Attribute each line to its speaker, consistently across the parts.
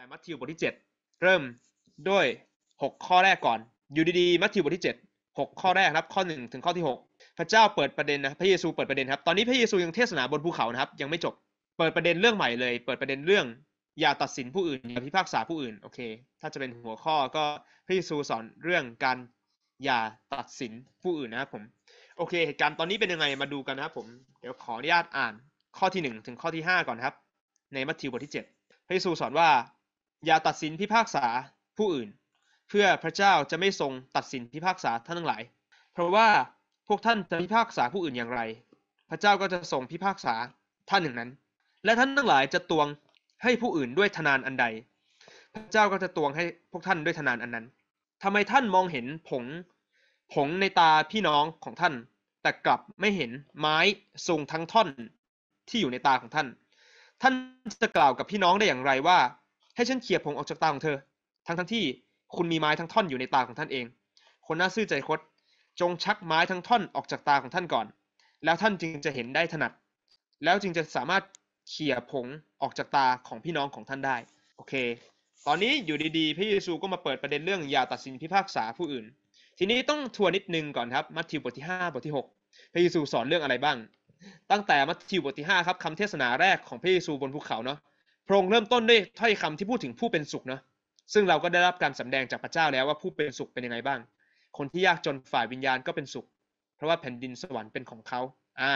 Speaker 1: แต่มัทธิวบทที่ 7 เริ่มด้วย 6 ข้อแรกก่อนอยู่ดีๆมัทธิวบทที่ 7 6 ข้อแรกครับ ข้อ 1 ถึงข้อที่ 6 พระเจ้าเปิดประเด็นนะพระเยซูเปิดประเด็นครับตอนนี้พระเยซูยังเทศนาบนภูเขานะครับยังไม่จบเปิดประเด็นเรื่องใหม่เลย เปิดประเด็นเรื่องอย่าตัดสินผู้อื่น อย่าพิพากษาผู้อื่นโอเค ถ้าจะเป็นหัวข้อก็พระเยซูสอนเรื่องการอย่าตัดสินผู้อื่นนะครับผมโอเคเหตุการณ์ตอนนี้เป็นยังไงมาดูกันนะครับผมเดี๋ยวขออนุญาตอ่านข้อที่ 1 ถึงข้อที่ 5 ก่อนครับ ในมัทธิวบทที่7พระเยซูสอนว่าอย่าตัดสินพิพากษาผู้อื่น เพื่อพระเจ้าจะไม่ทรงตัดสินพิพากษาท่านทั้งหลาย เพราะว่าพวกท่านจะพิพากษาผู้อื่นอย่างไร พระเจ้าก็จะทรงพิพากษาท่านอย่างนั้น และท่านทั้งหลายจะตวงให้ผู้อื่นด้วยทนานอันใด พระเจ้าก็จะตวงให้พวกท่านด้วยทนานอันนั้น ทำไมท่านมองเห็นผง ผงในตาพี่น้องของท่าน แต่กลับไม่เห็นไม้สูงทั้งท่อน ที่อยู่ในตาของท่าน ท่านจะกล่าวกับพี่น้องได้อย่างไรว่าให้ฉันเขี่ยผงออกจากตาของเธอ ทั้งทั้งที่คุณมีไม้ทั้งท่อนอยู่ในตาของท่านเอง คนน่าซื่อใจคด จงชักไม้ทั้งท่อนออกจากตาของท่านก่อน แล้วท่านจึงจะเห็นได้ถนัด แล้วจึงจะสามารถเขี่ยผงออกจากตาของพี่น้องของท่านได้ โอเค ตอนนี้อยู่ดีๆ พระเยซูก็มาเปิดประเด็นเรื่องอย่าตัดสินพิพากษาผู้อื่น ทีนี้ต้องทัวร์นิดนึงก่อนครับ มัทธิวบทที่5บทที่6พระเยซูสอนเรื่องอะไรบ้าง ตั้งแต่มัทธิวบทที่ 5ครับคำเทศนาแรกของพระเยซูบนภูเขาเนาะพระองค์เริ่มต้นด้วยถ้อยคำที่พูดถึงผู้เป็นสุขนะซึ่งเราก็ได้รับการสำแดงจากพระเจ้าแล้วว่าผู้เป็นสุขเป็นยังไงบ้าง คนที่ยากจนฝ่ายวิญญาณก็เป็นสุข เพราะว่าแผ่นดินสวรรค์เป็นของเขา อ่า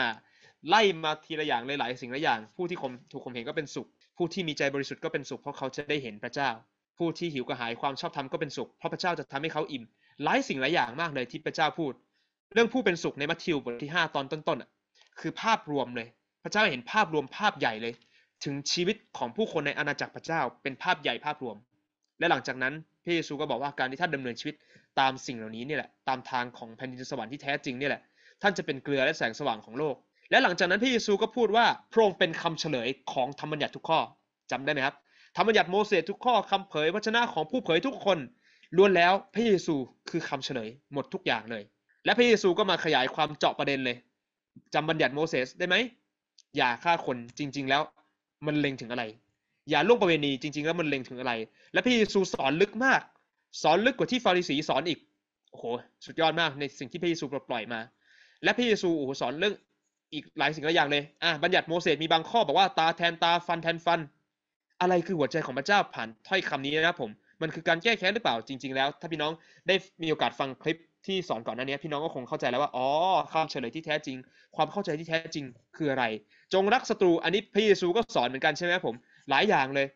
Speaker 1: ไล่มาทีละอย่างหลายๆสิ่งหลายอย่างผู้ที่มถูกข่มเหงก็เป็นสุข ผู้ที่มีใจบริสุทธิ์ก็เป็นสุขเพราะเขาจะได้เห็นพระเจ้า ผู้ที่หิวกระหายความชอบธรรมก็เป็นสุข เพราะพระเจ้าจะทำให้เขาอิ่ม หลายสิ่งหลายอย่างมากเลยที่พระเจ้าพูด เรื่องผู้เป็นสุขในมัทธิวบทที่5ตอนต้นๆคือภาพรวมเลย พระเจ้าเห็นภาพรวมภาพใหญ่เลยถึงชีวิตของผู้คนในอาณาจักรพระเจ้าเป็นภาพใหญ่ภาพรวม และหลังจากนั้นพระเยซูก็บอกว่าการที่ท่านดำเนินชีวิตตามสิ่งเหล่านี้นี่แหละตามทางของแผ่นดินสวรรค์ที่แท้จริงนี่แหละท่านจะเป็นเกลือและแสงสว่างของโลก และหลังจากนั้นพระเยซูก็พูดว่าพระองค์เป็นคำเฉลยของธรรมบัญญัติทุกข้อ จำได้ไหมครับธรรมบัญญัติโมเสสทุกข้อคำเผยวชนะของผู้เผยทุกคนล้วนแล้วพระเยซูคือคำเฉลยหมดทุกอย่างเลย และพระเยซูก็มาขยายความเจาะประเด็นเลย จำบัญญัติโมเสสได้ไหมอย่าฆ่าคนจริงๆแล้วมันเล็งถึงอะไร อย่าล่วงประเวณีจริงๆ แล้วมันเล็งถึงอะไร และพระเยซูสอนลึกมาก สอนลึกกว่าที่ฟาริสีสอนอีก โอ้โห สุดยอดมากในสิ่งที่พระเยซูปล่อยมา และพระเยซูโอ้โหสอนเรื่องอีกหลายสิ่งหลายอย่างเลย อ่ะบัญญัติโมเสสมีบางข้อบอกว่าตาแทนตา ฟันแทนฟัน อะไรคือหัวใจของพระเจ้าผ่านถ้อยคำนี้นะผม มันคือการแก้แค้นหรือเปล่าจริง ๆแล้ว ถ้าพี่น้องได้มีโอกาสฟังคลิปที่สอนก่อนหน้านี้พี่น้องก็คงเข้าใจแล้วว่าอ๋อคำเฉลยที่แท้จริง ความเข้าใจที่แท้จริงคืออะไร จงรักศัตรูอันนี้พระเยซูก็สอนเหมือนกันใช่ไหมผม หลายอย่างเลย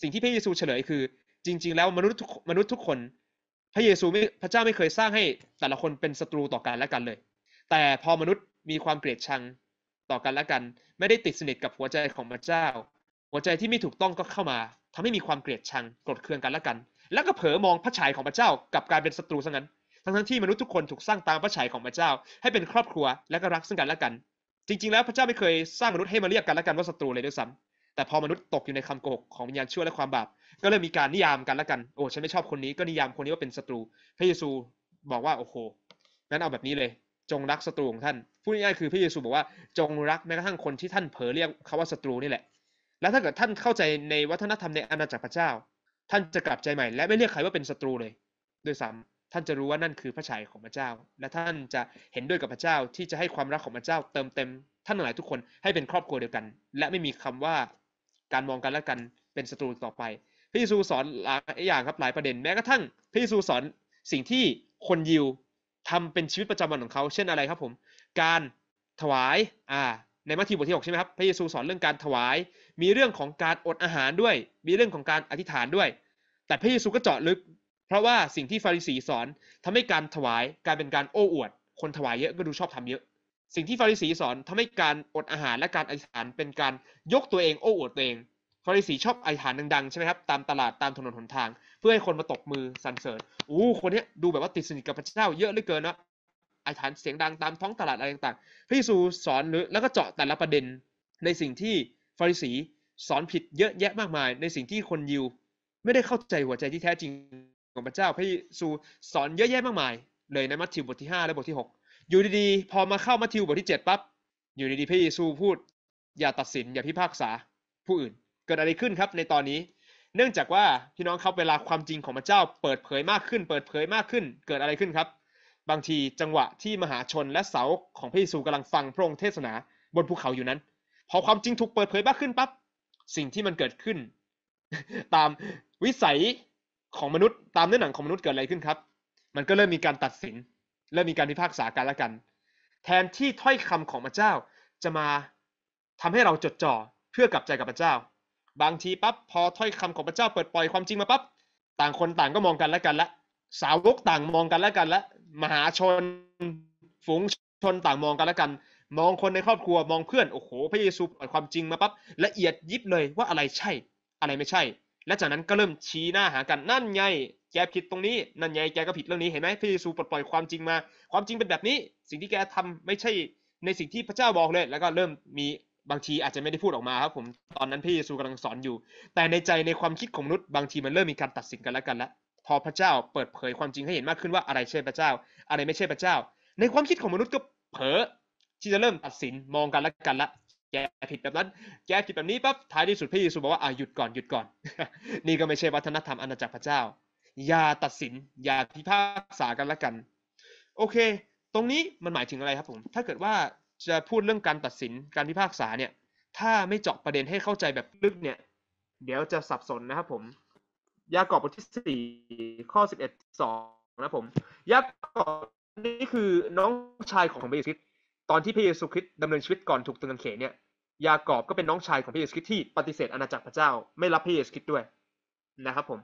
Speaker 1: สิ่งที่พระเยซูเฉลยคือ จริงๆ แล้วมนุษย์มนุษย์ทุกคนพระเยซูไม่พระเจ้าไม่เคยสร้างให้แต่ละคนเป็นศัตรูต่อกันและกันเลย แต่พอมนุษย์มีความเกลียดชังต่อกันและกัน ไม่ได้ติดสนิทกับหัวใจของพระเจ้า หัวใจที่ไม่ถูกต้องก็เข้ามา ทำให้มีความเกลียดชังกดเคืองกันและกันแล้วก็เผลอมองพระฉายของพระเจ้ากับการเป็นศัตรูซะงั้นทั้งทั้งที่มนุษย์ทุกคนถูกสร้างตามพระฉายของพระเจ้า ให้เป็นครอบครัวและก็รักซึ่งกันและกัน จริงๆแล้วพระเจ้าไม่เคยสร้างมนุษย์ให้มาเรียกกันและกันว่าศัตรูเลยด้วยซ้ำ แต่พอมนุษย์ตกอยู่ในคำโกหกของวิญญาณชั่วและความบาป ก็เลยมีการนิยามกันและกันโอ้ฉันไม่ชอบคนนี้ก็นิยามคนนี้ว่าเป็นศัตรู พระเยซูบอกว่าโอ้โหงั้นเอาแบบนี้เลย จงรักศัตรูของท่านพูดง่ายๆคือพระเยซูบอกว่า จงรักแม้กระทั่งคนที่ท่านเผลอเรียกเขาว่าศัตรูนี่แหละ แล้วถ้าเกิดท่านเข้าใจในวัฒนธรรมในอาณาจักรพระเจ้า ท่านจะกลับใจใหม่และไม่เรียกใครว่าเป็นศัตรูเลยด้วยซ้ำท่านจะรู้ว่านั่นคือพระฉายของพระเจ้า และท่านจะเห็นด้วยกับพระเจ้าที่จะให้ความรักของพระเจ้าเติมเต็ม ท่านหลาย ทุกคนให้เป็นครอบครัวเดียวกัน และไม่มีคำว่าการมองกันและกันเป็นศัตรูต่อไป พระเยซูสอนหลายอย่างครับหลายประเด็นแม้กระทั่ง พระเยซูสอนสิ่งที่คนยิวทำเป็นชีวิตประจำวันของเขาเช่นอะไรครับผม การถวายอ่าในมัทธิวบทที่6ใช่ไหมครับพระเยซูสอนเรื่องการถวาย มีเรื่องของการอดอาหารด้วย มีเรื่องของการอธิษฐานด้วย แต่พระเยซูก็เจาะลึกราะว่าสิ่งที่ฟาริสีสอนทำให้การถวายการเป็นการโอ้อวด คนถวายเยอะก็ดูชอบทำเยอะ สิ่งที่ฟาริสีสอนทำให้การอดอาหารและการอธิษฐานเป็นการยกตัวเองโอ้อวดตัวเอง ฟาริสีชอบอธิษฐานดังๆใช่ไหมครับตามตลาดตามถนนหนทาง เพื่อให้คนมาตบมือสรรเสริญอู้ คนนี้ดูแบบว่าติดสนิทกับพระเจ้าเยอะเหลือเกินนะอธิษฐานเสียงดังตามท้องตลาดอะไรต่างๆ พระเยซูสอนหรือแล้วก็เจาะแต่ละประเด็นในสิ่งที่ฟาริสีสอนผิดเยอะแยะมากมาย ในสิ่งที่คนยิวไม่ได้เข้าใจหัวใจที่แท้จริงของพระเจ้าพระเยซูสอนเยอะแยะมากมาย เลยในมัทธิวบทที่5และบทที่ 6 อยู่ดีๆ พอมาเข้ามัทธิวบทที่ 7ปั๊บอยู่ดีๆ พระเยซูพูดอย่าตัดสินอย่าพิพากษาผู้อื่นเกิดอะไรขึ้นครับในตอนนี้ เนื่องจากว่าพี่น้องเขาเวลาความจริงของพระเจ้าเปิดเผยมากขึ้น เปิดเผยมากขึ้น เกิดอะไรขึ้นครับ บางทีจังหวะที่มหาชนและเสาของพระเยซูกำลังฟังพระองค์เทศนา บนภูเขาอยู่นั้น พอความจริงถูกเปิดเผยมากขึ้นปั๊บสิ่งที่มันเกิดขึ้น ตามวิสัยของมนุษย์ตามเนื้อหนังของมนุษย์เกิดอะไรขึ้นครับ มันก็เริ่มมีการตัดสินเริ่มมีการพิพากษากันละกัน แทนที่ถ้อยคำของพระเจ้าจะมาทำให้เราจดจ่อเพื่อกลับใจกับพระเจ้า บางทีปั๊บพอถ้อยคำของพระเจ้าเปิดปล่อยความจริงมาปั๊บต่างคนต่างก็มองกันละกันละสาวกต่างมองกันละกันละมหาชนฝูงชนต่างมองกันละกัน มองคนในครอบครัวมองเพื่อนโอ้โห พระเยซูเปิดความจริงมาปั๊บละเอียดยิบเลยว่าอะไรใช่ อะไรไม่ใช่และจากนั้นก็เริ่มชี้หน้าหากันนั่นไงแกผิดตรงนี้นั่นไงแกก็ผิดเรื่องนี้เห็นไหมพระเยซูปลดปล่อยความจริงมา ความจริงเป็นแบบนี้สิ่งที่แกทำไม่ใช่ในสิ่งที่พระเจ้าบอกเลย แล้วก็เริ่มมีบางทีอาจจะไม่ได้พูดออกมาครับผมตอนนั้นพระเยซูกำลังสอนอยู่ แต่ในใจในความคิดของมนุษย์บางทีมันเริ่มมีการตัดสินกันและกันละพอพระเจ้าเปิดเผยความจริงให้เห็นมากขึ้นว่าอะไรใช่พระเจ้า อะไรไม่ใช่พระเจ้า ในความคิดของมนุษย์ก็เผลอที่จะเริ่มตัดสินมองกันและกันละแก้ผิดแบบนั้น แก้ผิดแบบนี้ปั๊บ ท้ายที่สุดพระเยซูบอกว่าอ่าหยุดก่อน หยุดก่อน นี่ก็ไม่ใช่วัฒนธรรมอาณาจักรพระเจ้าอย่าตัดสินอย่าพิพากษากันละกัน โอเค ตรงนี้มันหมายถึงอะไรครับผม ถ้าเกิดว่าจะพูดเรื่องการตัดสิน การพิพากษาเนี่ย ถ้าไม่เจาะประเด็นให้เข้าใจแบบลึกเนี่ย เดี๋ยวจะสับสนนะครับผมยากอบบทที่สี่ข้อสิบเอ็ดสองนะผมยากอบนี่คือน้องชายของเบสิยซตอนที่พระเยซูคริสต์ดำเนินชีวิตก่อนถูกตึงกางเขนเนี่ยยากอบก็เป็นน้องชายของพระเยซูคริสต์ที่ปฏิเสธอาณาจักรพระเจ้าไม่รับพระเยซูคริสต์ด้วยนะครับผม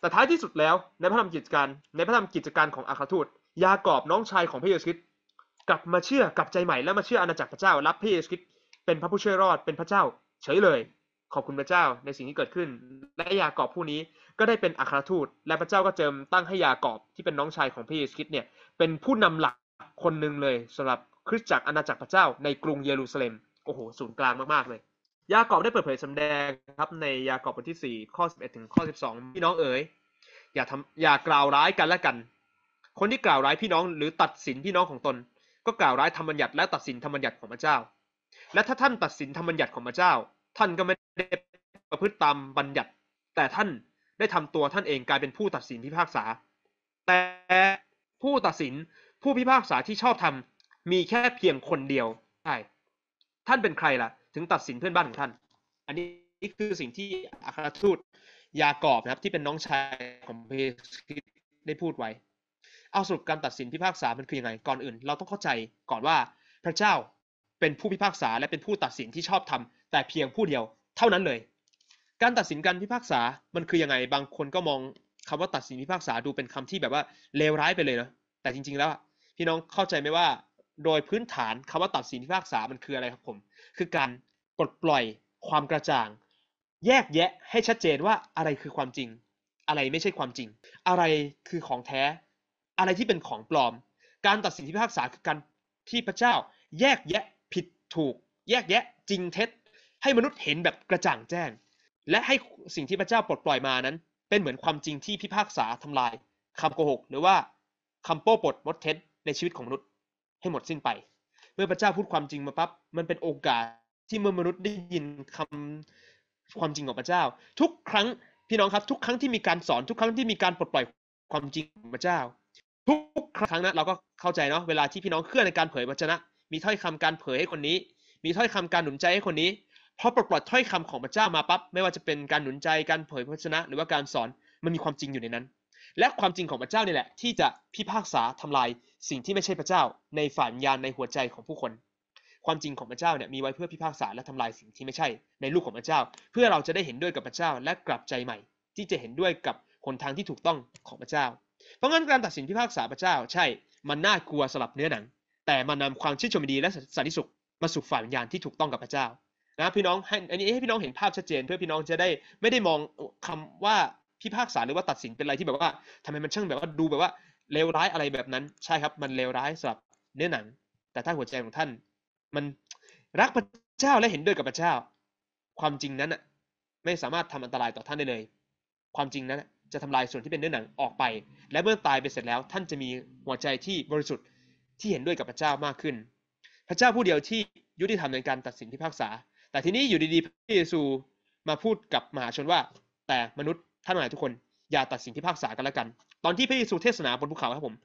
Speaker 1: แต่ท้ายที่สุดแล้วในพระธรรมกิจการ ในพระธรรมกิจการของอาคาทูตยากอบน้องชายของพระเยซูคริสต์กลับมาเชื่อกลับใจใหม่แล้วมาเชื่ออาณาจักรพระเจ้ารับพระเยซูคริสต์เป็นพระผู้ช่วยรอดเป็นพระเจ้าเฉยเลย ขอบคุณพระเจ้าในสิ่งที่เกิดขึ้น และยากอบผู้นี้ก็ได้เป็นอาคาทูตและพระเจ้าก็เจิมตั้งให้ยากอบที่เป็นน้องชายของพระเยซูคริสต์เนี่ยเป็นผู้นำหลักคนหนึ่งเลยสำหรับคริสตจักรอาณาจักรพระเจ้าในกรุงเยรูซาเล็มโอ้โหศูนย์กลางมากๆเลย ยากอบได้เปิดเผยสำแดงครับ ในยากอบบทที่4ข้อ11ถึงข้อ12พี่น้องเอ๋ยอย่าทำอย่ากล่าวร้ายกันและกัน คนที่กล่าวร้ายพี่น้องหรือตัดสินพี่น้องของตน ก็กล่าวร้ายธรรมบัญญัติและตัดสินธรรมบัญญัติของพระเจ้า และถ้าท่านตัดสินธรรมบัญญัติของพระเจ้า ท่านก็ไม่ได้ประพฤติตามบัญญัติ แต่ท่านได้ทำตัวท่านเองกลายเป็นผู้ตัดสินพิพากษา แต่ผู้ตัดสินผู้พิพากษาที่ชอบธรรมมีแค่เพียงคนเดียวใช่ท่านเป็นใครล่ะ ถึงตัดสินเพื่อนบ้านของท่าน อันนี้นี่คือสิ่งที่อาคาทูตยากอบนะครับที่เป็นน้องชายของเพสคิได้พูดไว้ เอาสรุปการตัดสินพิพากษามันคือยังไง ก่อนอื่น เราต้องเข้าใจก่อนว่า พระเจ้าเป็นผู้พิพากษาและเป็นผู้ตัดสินที่ชอบทำแต่เพียงผู้เดียวเท่านั้นเลย การตัดสินการพิพากษามันคือยังไง บางคนก็มองคำว่าตัดสินพิพากษาดูเป็นคำที่แบบว่า เลวร้ายไปเลยเนาะแต่จริงๆแล้วพี่น้องเข้าใจไหมว่าโดยพื้นฐานคำว่าตัดสินพิพากษา มันคืออะไรครับผม คือการปลดปล่อยความกระจ่าง แยกแยะให้ชัดเจนว่าอะไรคือความจริง อะไรไม่ใช่ความจริง อะไรคือของแท้ อะไรที่เป็นของปลอม การตัดสินพิพากษาคือการที่พระเจ้า แยกแยะผิดถูก แยกแยะ จริงเท็จ ให้มนุษย์เห็นแบบกระจ่างแจ้ง และให้สิ่งที่พระเจ้าปลดปล่อยมานั้น เป็นเหมือนความจริงที่พิพากษาทำลาย คำโกหกหรือว่าคำโป้ปดมดเท็จในชีวิตของมนุษย์ให้หมดสิ้นไป เมื่อพระเจ้าพูดความจริงมาปั๊บ มันเป็นโอกาสที่เมื่อมนุษย์ได้ยินคำความจริงของพระเจ้า ทุกครั้ง พี่น้องครับทุกครั้งที่มีการสอนทุกครั้งที่มีการปลดปล่อยความจริงของพระเจ้า ทุกครั้งนะเราก็เข้าใจเนาะเวลาที่พี่น้องเคลื่อนในการเผยพระชนะ มีถ้อยคำการเผยให้คนนี้ มีถ้อยคำการหนุนใจให้คนนี้พอปลดปล่อยถ้อยคำของพระเจ้ามาปั๊บไม่ว่าจะเป็นการหนุนใจการเผยพระชนะ หรือว่าการสอนมันมีความจริงอยู่ในนั้น และความจริงของพระเจ้านี่แหละ ที่จะพิพากษาทำลายสิ่งที่ไม่ใช่พระเจ้าในฝันยานในหัวใจของผู้คน ความจริงของพระเจ้าเนี่ยมีไว้เพื่อพิพากษาและทำลายสิ่งที่ไม่ใช่ในลูกของพระเจ้า เพื่อเราจะได้เห็นด้วยกับพระเจ้าและกลับใจใหม่ ที่จะเห็นด้วยกับหนทางที่ถูกต้องของพระเจ้า เพราะงั้นการตัดสินพิพากษาพระเจ้าใช่ มันน่ากลัวสลับเนื้อหนัง แต่มันนาความชื่นชมดีและสันติสุขมาสู่ฝ่ายวิญญาณที่ถูกต้องกับพระเจ้านะพี่น้องให้อันนี้ให้พี่น้องเห็นภาพชัดเจน เพื่อพี่น้องจะได้ไม่ได้มองคำว่าพิพากษาหรือว่าตัดสินเป็นอะไรที่แบบว่าทำไมมันช่างแบบว่าดูแบบว่าเลวร้ายอะไรแบบนั้น ใช่ครับมันเลวร้ายสำหรับเนื้อหนัง แต่ถ้าหัวใจของท่าน มันรักพระเจ้าและเห็นด้วยกับพระเจ้า ความจริงนั้นน่ะไม่สามารถทำอันตรายต่อท่านได้เลย ความจริงนั้นจะทำลายส่วนที่เป็นเนื้อหนังออกไป และเมื่อตายไปเสร็จแล้ว ท่านจะมีหัวใจที่บริสุทธิ์ที่เห็นด้วยกับพระเจ้ามากขึ้น พระเจ้าผู้เดียวที่ยุติธรรมในการตัดสินพิพากษา แต่ทีนี้อยู่ดี ๆ พระเยซูมาพูดกับมหาชนว่า แต่มนุษย์ท่านหมายทุกคนอย่าตัดสินที่ภาคษากันแล้วกัน ตอนที่พระเยซูเทศนาบนภูเขาครับผม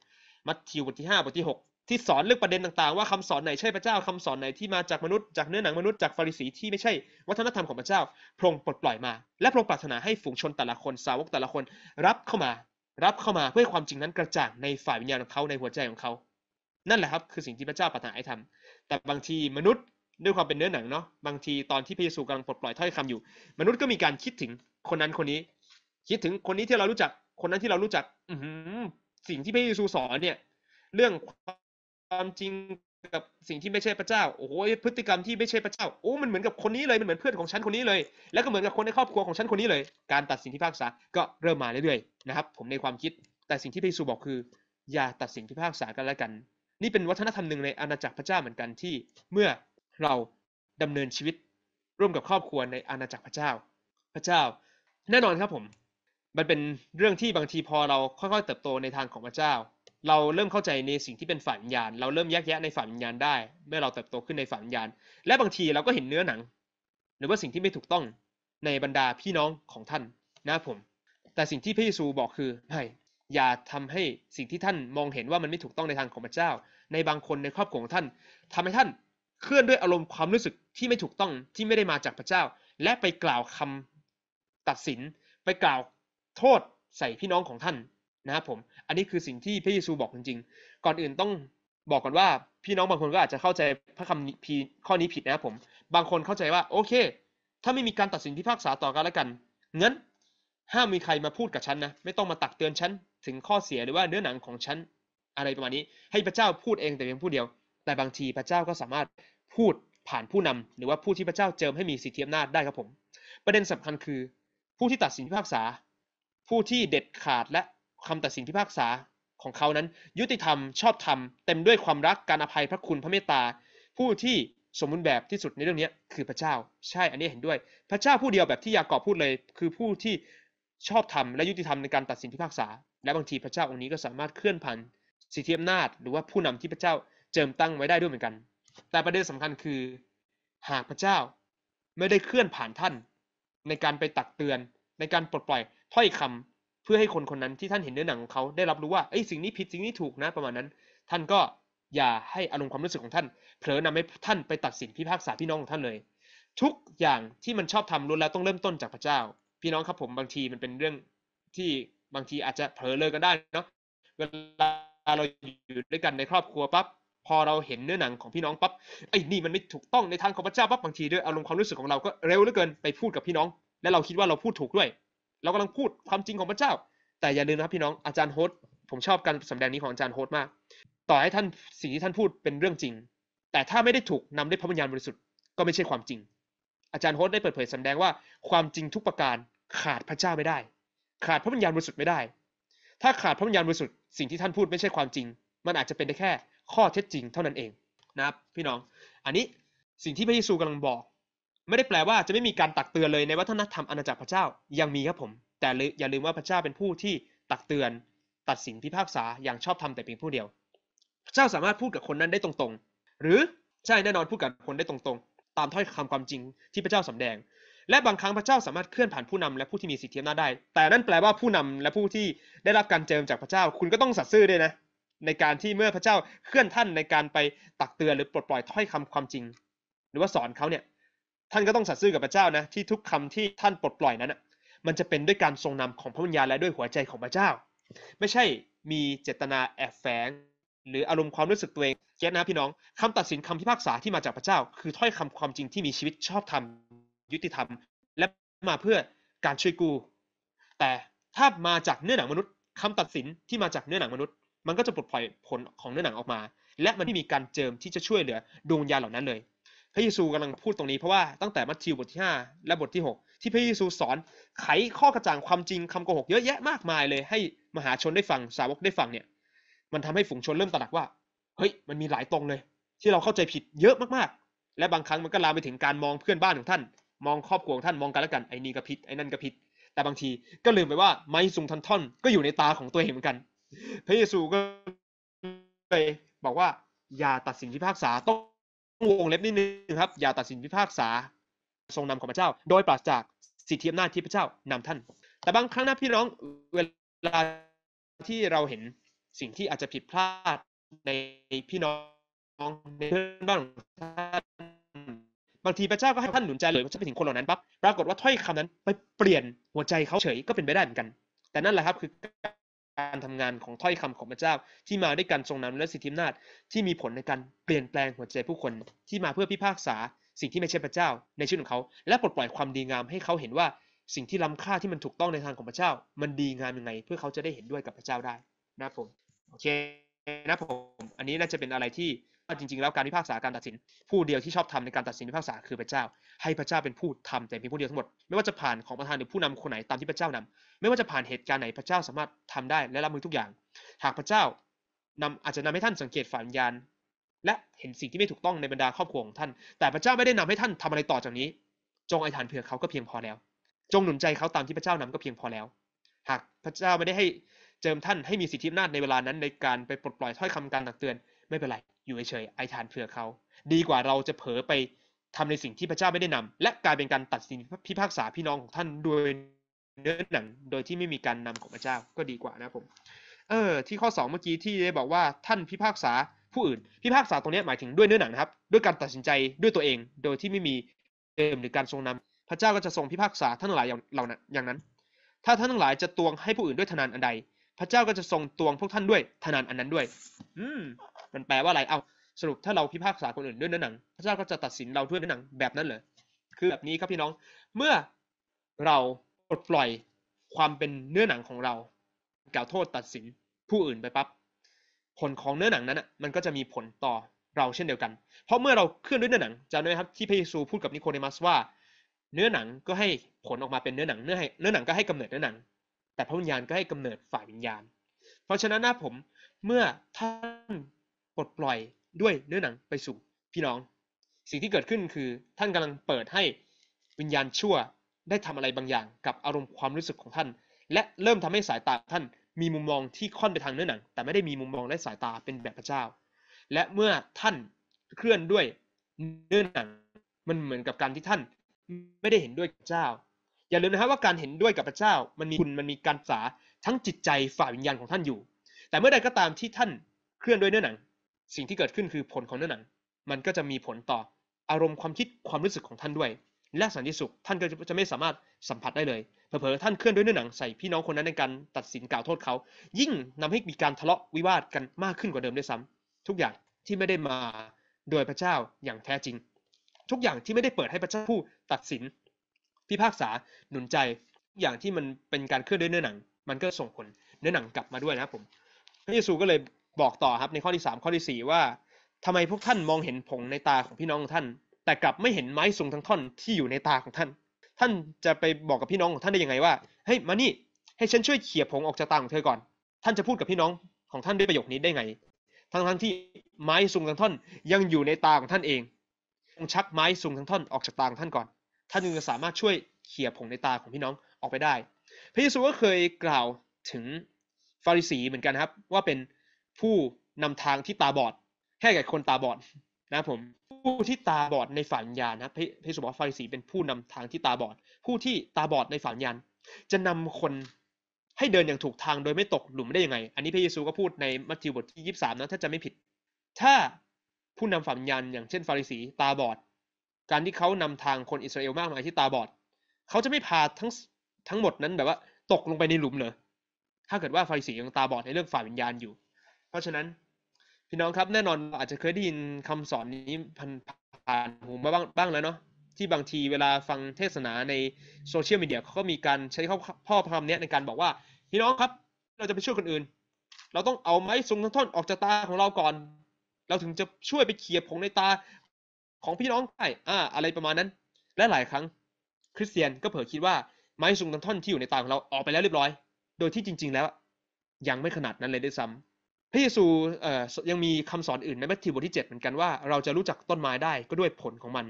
Speaker 1: มัทธิวบทที่5บทที่6ที่สอนเรื่องประเด็นต่างๆ ว่าคำสอนไหนใช่พระเจ้า คำสอนไหนที่มาจากมนุษย์จากเนื้อหนังมนุษย์จากฟาริสีที่ไม่ใช่วัฒนธรรมของพระเจ้า พระองค์ปลดปล่อยมา และพระองค์ปรารถนาให้ฝูงชนแต่ละคนสาวกแต่ละคนรับเข้ามา รับเข้ามาเพื่อความจริงนั้นกระจ่างในฝ่ายวิญญาณของเขาในหัวใจของเขา นั่นแหละครับคือสิ่งที่พระเจ้าปรารถนาให้ทำแต่บางทีมนุษย์ด้วยความเป็นเนื้อหนังเนาะบางทีตอนที่พระเยซูกำลังปลดปล่อยถ้อยคำอยู่ มนุษย์ก็มีการคิดถึงคนนั้นคนนี้คิดถึงคนนี้ที่เรารู้จัก คนนั้นที่เรารู้จักอืสิ่งที่พระเยซูสอนเนี่ย เรื่องความจริงกับสิ่งที่ไม่ใช่พระเจ้า โอ้โหพฤติกรรมที่ไม่ใช่พระเจ้า โอ้ มันเหมือนกับคนนี้เลยมันเหมือนเพื่อนของฉันคนนี้เลย แล้วก็เหมือนกับคนในครอบครัวของฉันคนนี้เลย การตัดสินที่ภาคษาก็เริ่มมาเรื่อยๆ นะครับ ผมในความคิด แต่สิ่งที่พระเยซูบอกคือ อย่าตัดสินที่ภาคษากันแล้ว กัน นี่เป็นวัฒนธรรมหนึ่งในอาณาจักรพระเจ้าเหมือนกันที่ เมื่อเราดำเนินชีวิตร่วมกับครอบครัวในอาณาจักรพระเจ้า พระเจ้า แน่นอนครับผมมันเป็นเรื่องที่บางทีพอเราค่อยๆ เติบโตในทางของพระเจ้า เราเริ่มเข้าใจในสิ่งที่เป็นฝันญาณเราเริ่มแยกแยะในฝันญาณได้ เมื่อเราเติบโตขึ้นในฝันญาณ และบางทีเราก็เห็นเนื้อหนัง หรือว่าสิ่งที่ไม่ถูกต้องในบรรดาพี่น้องของท่าน นะผม แต่สิ่งที่พระเยซูบอกคือไม่อย่าทำให้สิ่งที่ท่านมองเห็นว่ามันไม่ถูกต้องในทางของพระเจ้า ในบางคนในครอบครัวของท่าน ทำให้ท่านเคลื่อนด้วยอารมณ์ความรู้สึกที่ไม่ถูกต้องที่ไม่ได้มาจากพระเจ้า และไปกล่าวคำตัดสินไปกล่าวโทษใส่พี่น้องของท่านนะครับผม อันนี้คือสิ่งที่พระเยซูบอกจริงๆ ก่อนอื่นต้องบอกก่อนว่าพี่น้องบางคนก็อาจจะเข้าใจพระคำพีข้อนี้ผิดนะครับผม บางคนเข้าใจว่าโอเค ถ้าไม่มีการตัดสินพิพากษาต่อกันแล้วกันงั้นห้ามมีใครมาพูดกับฉันนะ ไม่ต้องมาตักเตือนฉันถึงข้อเสียหรือว่าเนื้อหนังของฉันอะไรประมาณนี้ให้พระเจ้าพูดเองแต่เพียงผู้เดียว แต่บางทีพระเจ้าก็สามารถพูดผ่านผู้นำหรือว่าผู้ที่พระเจ้าเจิมให้มีสิทธิอำนาจได้ครับผม ประเด็นสำคัญคือ ผู้ที่ตัดสินพิพากษาผู้ที่เด็ดขาดและคำตัดสินพิพากษาของเขานั้น ยุติธรรมชอบธรรม เต็มด้วยความรักการอภัยพระคุณพระเมตตาผู้ที่สมบูรณ์แบบที่สุดในเรื่องนี้คือพระเจ้า ใช่อันนี้เห็นด้วย พระเจ้าผู้เดียวแบบที่ยากอบพูดเลย คือผู้ที่ชอบธรรมและยุติธรรมในการตัดสินพิพากษา และบางทีพระเจ้าองค์นี้ก็สามารถเคลื่อนผันสิทธิอำนาจหรือว่าผู้นำที่พระเจ้าเจิมตั้งไว้ได้ด้วยเหมือนกัน แต่ประเด็นสำคัญคือ หากพระเจ้าไม่ได้เคลื่อนผ่านท่าน ในการไปตักเตือนในการปลดปล่อยถ้อยคำเพื่อให้คนคนนั้นที่ท่านเห็นเนื้อหนังของเขาได้รับรู้ว่าไอ้สิ่งนี้ผิดสิ่งนี้ถูกนะประมาณนั้น ท่านก็อย่าให้อารมณ์ความรู้สึกของท่านเผลอนำให้ท่านไปตัดสินพิพากษาพี่น้องของท่านเลยทุกอย่างที่มันชอบทำล้วนแล้วต้องเริ่มต้นจากพระเจ้า พี่น้องครับผมบางทีมันเป็นเรื่องที่บางทีอาจจะเผลอเลยก็ได้เนาะเวลาเราอยู่ด้วยกันในครอบครัวปั๊บพอเราเห็นเนื้อหนังของพี่น้องปั๊บไอ้นี่มันไม่ถูกต้องในทางของพระเจ้าปั๊บบางทีด้วยอารมณ์ความรู้สึกของเราก็เร็วเหลือเกินไปพูดกับพี่น้อง และเราคิดว่าเราพูดถูกด้วยเรากำลังพูดความจริงของพระเจ้า แต่อย่าลืมนะครับพี่น้องอาจารย์โฮสผมชอบการสำแดงนี้ของอาจารย์โฮสมาก ต่อให้ท่านสิ่งที่ท่านพูดเป็นเรื่องจริง แต่ถ้าไม่ได้ถูกนำด้วยพระวิญญาณบริสุทธิ์ ก็ไม่ใช่ความจริง อาจารย์โฮสได้เปิดเผยสำแดงว่าความจริงทุกประการขาดพระเจ้าไม่ได้ ขาดพระวิญญาณบริสุทธิ์ไม่ได้ ถ้าขาดพระวิญญาณบริสุทธิ์สิ่งที่ท่านพูดไม่ใช่ความจริง มันอาจจะเป็นได้แค่ข้อเท็จจริงเท่านั้นเองนะครับพี่น้อง อันนี้สิ่งที่พระเยซูกำลังบอกไม่ได้แปลว่าจะไม่มีการตักเตือนเลยในวัฒนธรรมอาณาจักรพระเจ้ายังมีครับผม แต่อย่าลืมว่าพระเจ้าเป็นผู้ที่ตักเตือนตัดสินพิพากษาอย่างชอบธรรมแต่เพียงผู้เดียว พระเจ้าสามารถพูดกับคนนั้นได้ตรงๆ หรือใช่แน่นอนพูดกับคนได้ตรงๆ ตามถ้อยคำความจริงที่พระเจ้าสำแดง และบางครั้งพระเจ้าสามารถเคลื่อนผ่านผู้นำและผู้ที่มีสิทธิอำนาจได้ แต่นั่นแปลว่าผู้นำและผู้ที่ได้รับการเจิมจากพระเจ้า คุณก็ต้องสัตย์ซื่อด้วยนะในการที่เมื่อพระเจ้าเคลื่อนท่านในการไปตักเตือนหรือปลดปล่อยถ้อยคำความจริง หรือว่าสอนเขาเนี่ยท่านก็ต้องสัตย์ซื่อกับพระเจ้านะที่ทุกคำที่ท่านปลดปล่อยนั้นอ่ะมันจะเป็นด้วยการทรงนำของพระวิญญาณและด้วยหัวใจของพระเจ้า ไม่ใช่มีเจตนาแอบแฝง หรืออารมณ์ความรู้สึกตัวเองแก้นะพี่น้อง คำตัดสินคำพิพากษาที่มาจากพระเจ้า คือถ้อยคำความจริงที่มีชีวิตชอบธรรม ยุติธรรม และมาเพื่อการช่วยกู้แต่ถ้ามาจากเนื้อหนังมนุษย์ คำตัดสินที่มาจากเนื้อหนังมนุษย์ มันก็จะปลดปล่อยผลของเนื้อหนังออกมา และมันไม่มีการเจิมที่จะช่วยเหลือดวงยาเหล่านั้นเลยพระเยซูกำลังพูดตรงนี้ เพราะว่าตั้งแต่มัทธิวบทที่ 5 และบทที่ 6 ที่พระเยซูสอนไขข้อกระจ่างความจริงคำโกหกเยอะแยะมากมายเลยให้มหาชนได้ฟังสาวกได้ฟังเนี่ยมันทำให้ฝูงชนเริ่มตระหนักว่าเฮ้ยมันมีหลายตรงเลย ที่เราเข้าใจผิดเยอะมากๆ และบางครั้งมันก็ลามไปถึงการมองเพื่อนบ้านของท่าน มองครอบครัวของท่านมองกันแล้วกันไอ้นี่ก็ผิดไอ้นั่นก็ผิด แต่บางทีก็ลืมไปว่าไม้สุงทันท่อนก็อยู่ในตาของตัวเองเหมือนกัน พระเยซูก็เลยบอกว่าอย่าตัดสินพิพากษาต้องวงเล็บนิดนึงครับอย่าตัดสินพิพากษาทรงนำของพระเจ้า โดยปราศจากสิทธิอำนาจที่พระเจ้านำท่าน แต่บางครั้งนะพี่น้องเวลาที่เราเห็นสิ่งที่อาจจะผิดพลาดในพี่น้องในเพื่อนบ้านท่านบางทีพระเจ้าก็ให้ท่านหนุนใจเลยว่ะเันาไปถึงคนเหล่านั้นปั๊บปรากฏว่าถ้อยคำนั้น ไปเปลี่ยนหัวใจเขาเฉยก็เป็นไปได้เหมือนกัน แต่นั่นแหละครับคือการทำงานของถ้อยคำของพระเจ้าที่มาด้วยการทรงนำและสิทธิอำนาจ ที่มีผลในการเปลี่ยนแปลงหัวใจผู้คนที่มาเพื่อพิพากษาสิ่งที่ไม่ใช่พระเจ้า ในชีวิตของเขา และปลดปล่อยความดีงามให้เขาเห็นว่า สิ่งที่ล้ำค่าที่มันถูกต้องในทางของพระเจ้า มันดีงามยังไงเพื่อเขาจะได้เห็นด้วยกับพระเจ้าได้ นะผมโอเค นะผมอันนี้น่าจะเป็นอะไรที่่จริงๆแล้วการพิพากษาการตัดสิน ผู้เดียวที่ชอบ ทำในการตัดสินพิพากษาคือพระเจ้า ให้พระเจ้าเป็นผู้ทำแต่เพียงผู้เดียวทั้งหมดไม่ว่าจะผ่านของประธานหรือผู้นำคนไหนตามที่พระเจ้านำไม่ว่าจะผ่านเหตุการณ์ไหนพระเจ้าสามารถทำได้และรับมือทุกอย่าง หากพระเจ้า นำอาจจะนำให้ท่านสังเกตฝันยานและเห็นสิ่งที่ไม่ถูกต้องในบรรดาครอบครัวของท่าน แต่พระเจ้าไม่ได้นำให้ท่านทำอะไรต่อจากนี้ จงอธิษฐานเผื่อเขาก็เพียงพอแล้ว จงหนุนใจเขาตามที่พระเจ้านำก็เพียงพอแล้ว หากพระเจ้าไม่ได้ให้เจิมท่านให้มีสิทธิอำนาจในเวลานั้นในการไปปลดปล่อยถ้อยคำการตักเตือนไม่เป็นไรอยู่เฉยๆไอทานเผื่อเขา ดีกว่าเราจะเผลอไปทำในสิ่งที่พระเจ้าไม่ได้นำ และกลายเป็นการตัดสินพิพากษาพี่น้องของท่านโดยเนื้อหนังโดยที่ไม่มีการนำของพระเจ้าก็ดีกว่านะผม เออ ที่ข้อ2เมื่อกี้ที่ได้บอกว่าท่านพิพากษาผู้อื่น พิพากษาตรงนี้หมายถึงด้วยเนื้อหนังนะครับด้วยการตัดสินใจด้วยตัวเองโดยที่ไม่มีเอิมหรือการทรงนำ พระเจ้าก็จะทรงพิพากษาท่านหลายเหล่านั้นอย่างนั้น ถ้าท่านทั้งหลายจะตวงให้ผู้อื่นด้วยทนานอันใด พระเจ้าก็จะทรงตวงพวกท่านด้วยทนานอันนั้นด้วย อืมมันแปลว่าอะไร เอาสรุปถ้าเราพิพากษาคนอื่นด้วยเนื้อหนังพระเจ้าก็จะตัดสินเราด้วยเนื้อหนังแบบนั้นเหรอ คือแบบนี้ครับพี่น้อง เมื่อเราปลดปล่อยความเป็นเนื้อหนังของเรา กล่าวโทษตัดสินผู้อื่นไปปับ๊บ ผลของเนื้อหนังนั้นอ่ะมันก็จะมีผลต่อเราเช่นเดียวกัน เพราะเมื่อเราเคลื่อนด้วยเนื้อหนังจำได้ไหมครับที่พระเยซูพูดกับนิโคเดมัสว่า เนื้อหนังก็ให้ผลออกมาเป็นเนื้อหนังเนื้อเนื้อหนังก็ให้กำเนิดเนื้อหนัง แต่พระวิญญาณก็ให้กำเนิดฝ่ายวิญญาณ เพราะฉะนั้นนะผมเมื่อท่านปลดปล่อยด้วยเนื้อหนังไปสู่พี่น้อง สิ่งที่เกิดขึ้นคือ ท่านกำลังเปิดให้วิญญาณชั่ว ได้ทำอะไรบางอย่าง กับอารมณ์ความรู้สึกของท่าน และเริ่มทำให้สายตาท่านมีมุมมองที่ค่อนไปทางเนื้อหนังแต่ไม่ได้มีมุมมองและสายตาเป็นแบบพระเจ้า และเมื่อท่านเคลื่อนด้วยเนื้อหนัง มันเหมือนกับการที่ท่านไม่ได้เห็นด้วยกับเจ้าอย่าลืมนะครับว่าการเห็นด้วยกับพระเจ้ามันมีคุณมันมีการสาทั้งจิตใจฝ่ายวิญญาณของท่านอยู่ แต่เมื่อใดก็ตามที่ท่านเคลื่อนด้วยเนื้อหนังสิ่งที่เกิดขึ้นคือผลของเนื้อหนัง มันก็จะมีผลต่ออารมณ์ความคิดความรู้สึกของท่านด้วย และสันติสุขท่านก็จะไม่สามารถสัมผัสได้เลยเผลอๆท่านเคลื่อนด้วยเนื้อหนังใส่พี่น้องคนนั้นในการตัดสินกล่าวโทษเขา ยิ่งนำให้มีการทะเลาะวิวาทกันมากขึ้นกว่าเดิมด้วยซ้ำ ทุกอย่างที่ไม่ได้มาโดยพระเจ้าอย่างแท้จริง ทุกอย่างที่ไม่ได้เปิดให้พระเจ้าผู้ตัดสินพิพากษาหนุนใจทุกอย่างที่มันเป็นการเคลื่อนด้วยเนื้อหนัง มันก็ส่งผลเนื้อหนังกลับมาด้วยนะครับผมพระเยซูก็เลยบอกต่อครับในข้อที่3ข้อที่4ว่า ทำไมพวกท่านมองเห็นผงในตาของพี่น้องของท่าน แต่กลับไม่เห็นไม้สูงทั้งท่อนที่อยู่ในตาของท่าน ท่านจะไปบอกกับพี่น้องของท่านได้ยังไงว่าเฮ้ยมานี่ ให้ฉันช่วยเขี่ยผงออกจากตาของเธอก่อน ท่านจะพูดกับพี่น้องของท่านด้วยประโยคนี้ได้ไงทั้งทั้งที่ไม้สูงทั้งท่อนยังอยู่ในตาของท่านเองต้องชักไม้สูงทั้งท่อนออกจากตาของท่านก่อนท่านจึงจะสามารถช่วยเขี่ยผงในตาของพี่น้องออกไปได้พระเยซูก็เคยกล่าวถึงฟาริสี เหมือนกันครับว่าเป็นผู้นำทางที่ตาบอดให้แก่คนตาบอดนะผม ผู้ที่ตาบอดในฝันยานนะพระสุบอกฟาริสี เป็นผู้นำทางที่ตาบอดผู้ที่ตาบอดในฝันยานจะนำคนให้เดินอย่างถูกทางโดยไม่ตกหลุมได้ยังไง อันนี้พระเยซูก็พูดในมัทธิวบทที่ยามนะถ้าจะไม่ผิด ถ้าผู้นำฝันยานอย่างเช่น ฟาริสีตาบอด การที่เขานำทางคนอิสราเอลมากมายที่ตาบอดเขาจะไม่พาทั้งทั้งหมดนั้นแบบว่า ตกลงไปในหลุมเหรอถ้าเกิดว่าฟาริสียังตาบอด ในเรื่องฝ่ายวิญญาณอยู่ราะฉะนั้น พี่น้องครับแน่นอนอาจจะเคยได้ยินคำสอนนี้ผ่านผ่านหูมาบ้างบ้างแล้วเนาะที่บางทีเวลาฟังเทศนาในโซเชียลมีเดียเขาก็มีการใช้ข้อพอพามนี้ในการบอกว่า พี่น้องครับ เราจะไปช่วยคนอื่น เราต้องเอาไม้สูงทั้งท่อนออกจากตาของเราก่อนเราถึงจะช่วยไปเขีียผงในตาของพี่น้องได้อ่า อะไรประมาณนั้น และหลายครั้งคริสเตียนก็เผลอคิดว่าไม้สูงทั้งท่อนที่อยู่ในตาของเราออกไปแล้วเรียบร้อย โดยที่จริง ๆแล้วยังไม่ขนาดนั้นเลยด้วยซ้ำพระเยซูยังมีคำสอนอื่นในมัทธิวบทที่ 7 เหมือนกันว่า เราจะรู้จักต้นไม้ได้ก็ด้วยผลของมัน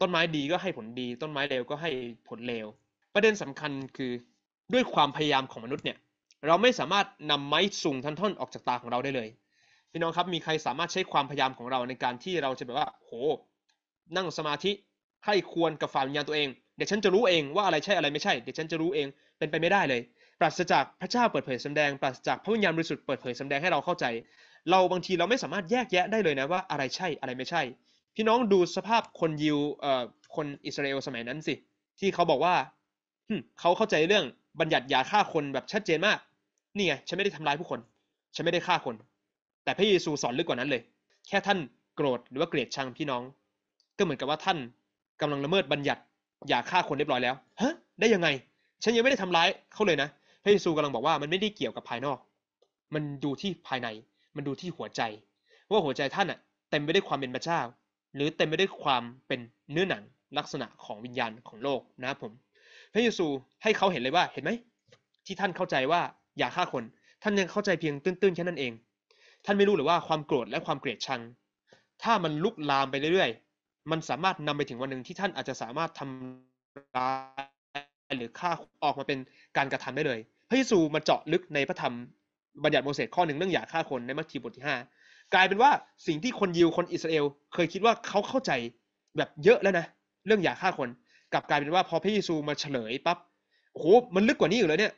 Speaker 1: ต้นไม้ดีก็ให้ผลดีต้นไม้เลวก็ให้ผลเลวประเด็นสำคัญคือด้วยความพยายามของมนุษย์เนี่ยเราไม่สามารถนำไม้สูงทันท่อน ออกจากตาของเราได้เลยพี่น้องครับมีใครสามารถใช้ความพยายามของเราในการที่เราจะแบบว่าโห นั่งสมาธิให้ควรกับฝ่ายวิญญาณตัวเองเดี๋ยวฉันจะรู้เองว่าอะไรใช่อะไรไม่ใช่เดี๋ยวฉันจะรู้เองเป็นไปไม่ได้เลยปราศจากพระเจ้าเปิดเผยสำแดงปราศจากพระวิญญาณบริสุทธิ์เปิดเผยสำแดงให้เราเข้าใจ เราบางทีเราไม่สามารถแยกแยะได้เลยนะว่า อะไรใช่อะไรไม่ใช่ พี่น้องดูสภาพคนยิวเอ่อคนอิสราเอลสมัยนั้นสิ ที่เขาบอกว่าเขาเข้าใจเรื่องบัญญัติยาฆ่าคนแบบชัดเจนมากนี่ไงฉันไม่ได้ทำร้ายผู้คนฉันไม่ได้ฆ่าคน แต่พระเยซูสอนลึกกว่านั้นเลย แค่ท่านโกรธหรือว่าเกลียดชังพี่น้อง ก็เหมือนกับว่าท่านกำลังละเมิดบัญญัติอย่าฆ่าคนเรียบร้อยแล้วฮะได้ยังไงฉันยังไม่ได้ทำร้ายเขาเลยนะพระเยซูกำลังบอกว่ามันไม่ได้เกี่ยวกับภายนอก มันดูที่ภายใน มันดูที่หัวใจ ว่าหัวใจท่านอะเต็มไปด้วยความเป็นพระเจ้า หรือเต็มไปด้วยความเป็นเนื้อหนัง ลักษณะของวิญญาณของโลกนะครับผม พระเยซูให้เขาเห็นเลยว่าเห็นไหมที่ท่านเข้าใจว่าอย่าฆ่าคน ท่านยังเข้าใจเพียงตื้น ๆ แค่นั้นเอง ท่านไม่รู้หรือว่าความโกรธและความเกลียดชัง ถ้ามันลุกลามไปเรื่อย ๆ มันสามารถนำไปถึงวันหนึ่งที่ท่านอาจจะสามารถทำร้ายหรือฆ่าออกมาเป็นการกระทำได้เลย พระเยซูมาเจาะลึกในพระธรรมบัญญัติโมเสสข้อหนึ่งเรื่องอย่าฆ่าคนในมัทธิวบทที่ห้ากลายเป็นว่าสิ่งที่คนยิวคนอิสราเอลเคยคิดว่าเขาเข้าใจแบบเยอะแล้วนะ เรื่องอย่าฆ่าคน กลับกลายเป็นว่าพอพระเยซูมาเฉลยปั๊บโอ้โหมันลึกกว่านี้อยู่เลยเนี่ย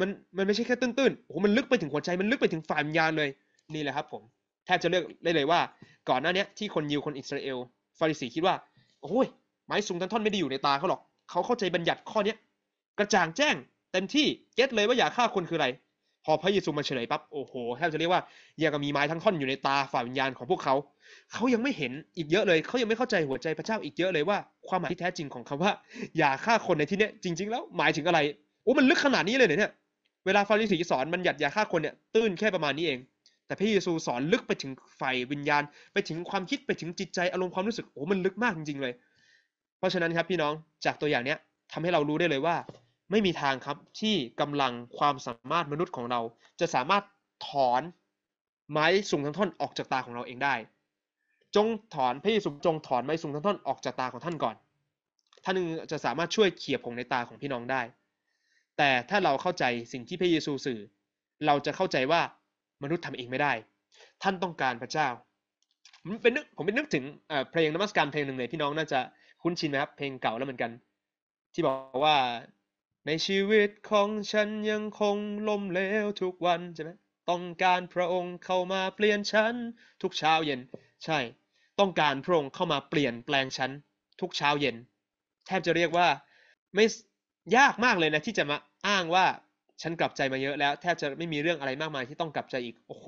Speaker 1: มันมันไม่ใช่แค่ตื้น ๆ โอ้โหมันลึกไปถึงหัวใจมันลึกไปถึงฝ่ายวิญญาณเลยนี่แหละครับผมแทบจะเลือกได้เลยว่าก่อนหน้านี้ที่คนยิวคนอิสราเอลฟาริสีคิดว่าโอ้ยไม้สูงทั้งท่อนไม่ได้อยู่ในตาเขาหรอกเขาเข้าใจบัญญัติข้อเนี้ยกระจ่างแจ้งเต็มที่เก็ตเลยว่าอย่าฆ่าคนคืออะไร พอพระเยซูมาเฉลยปั๊บโอ้โหแทบจะเรียกว่ายังมีไม้ทั้งท่อนอยู่ในตาฝ่าวิญญาณของพวกเขา เขายังไม่เห็นอีกเยอะเลย เขายังไม่เข้าใจหัวใจพระเจ้าอีกเยอะเลยว่าความหมายที่แท้จริงของคำว่า อย่าฆ่าคนในที่เนี้ยจริงๆแล้วหมายถึงอะไรโอ้มันลึกขนาดนี้เลยเนี่ยเวลาฟาริสีสอนบัญญัติอย่าฆ่าคนเนี่ยตื้นแค่ประมาณนี้เอง แต่พระเยซูสอนลึกไปถึงฝ่ายวิญญาณ ไปถึงความคิดไปถึงจิตใจอารมณ์ความรู้สึกโอ้มันลึกมากจริงๆเลยเพราะฉะนั้นครับพี่น้องจากตัวอย่างเนี้ยทำให้เรารู้ได้เลยว่า ไม่มีทางครับที่กำลังความสามารถมนุษย์ของเราจะสามารถถอนไม้สูงทั้งท่อนออกจากตาของเราเองได้ จงถอนพระเยซูจงถอนไม้สูงทั้งท่อนออกจากตาของท่านก่อน ท่านจะสามารถช่วยเขี่ยผงในตาของพี่น้องได้ แต่ถ้าเราเข้าใจสิ่งที่พระเยซูสื่อ เราจะเข้าใจว่ามนุษย์ทำเองไม่ได้ ท่านต้องการพระเจ้าผมเป็นนึกผมเป็นนึกถึงเพลงนมัสการเพลงหนึ่งเลยพี่น้องน่าจะคุ้นชินไหมครับเพลงเก่าแล้วเหมือนกัน ที่บอกว่า ในชีวิตของฉันยังคงล้มเหลวทุกวันใช่ไหมต้องการพระองค์เข้ามาเปลี่ยนฉันทุกเช้าเย็น ใช่ต้องการพระองค์เข้ามาเปลี่ยนแปลงฉันทุกเช้าเย็น แทบจะเรียกว่าไม่ยากมากเลยนะที่จะมาอ้างว่าฉันกลับใจมาเยอะแล้วแทบจะไม่มีเรื่องอะไรมากมายที่ต้องกลับใจอีกโอ้โห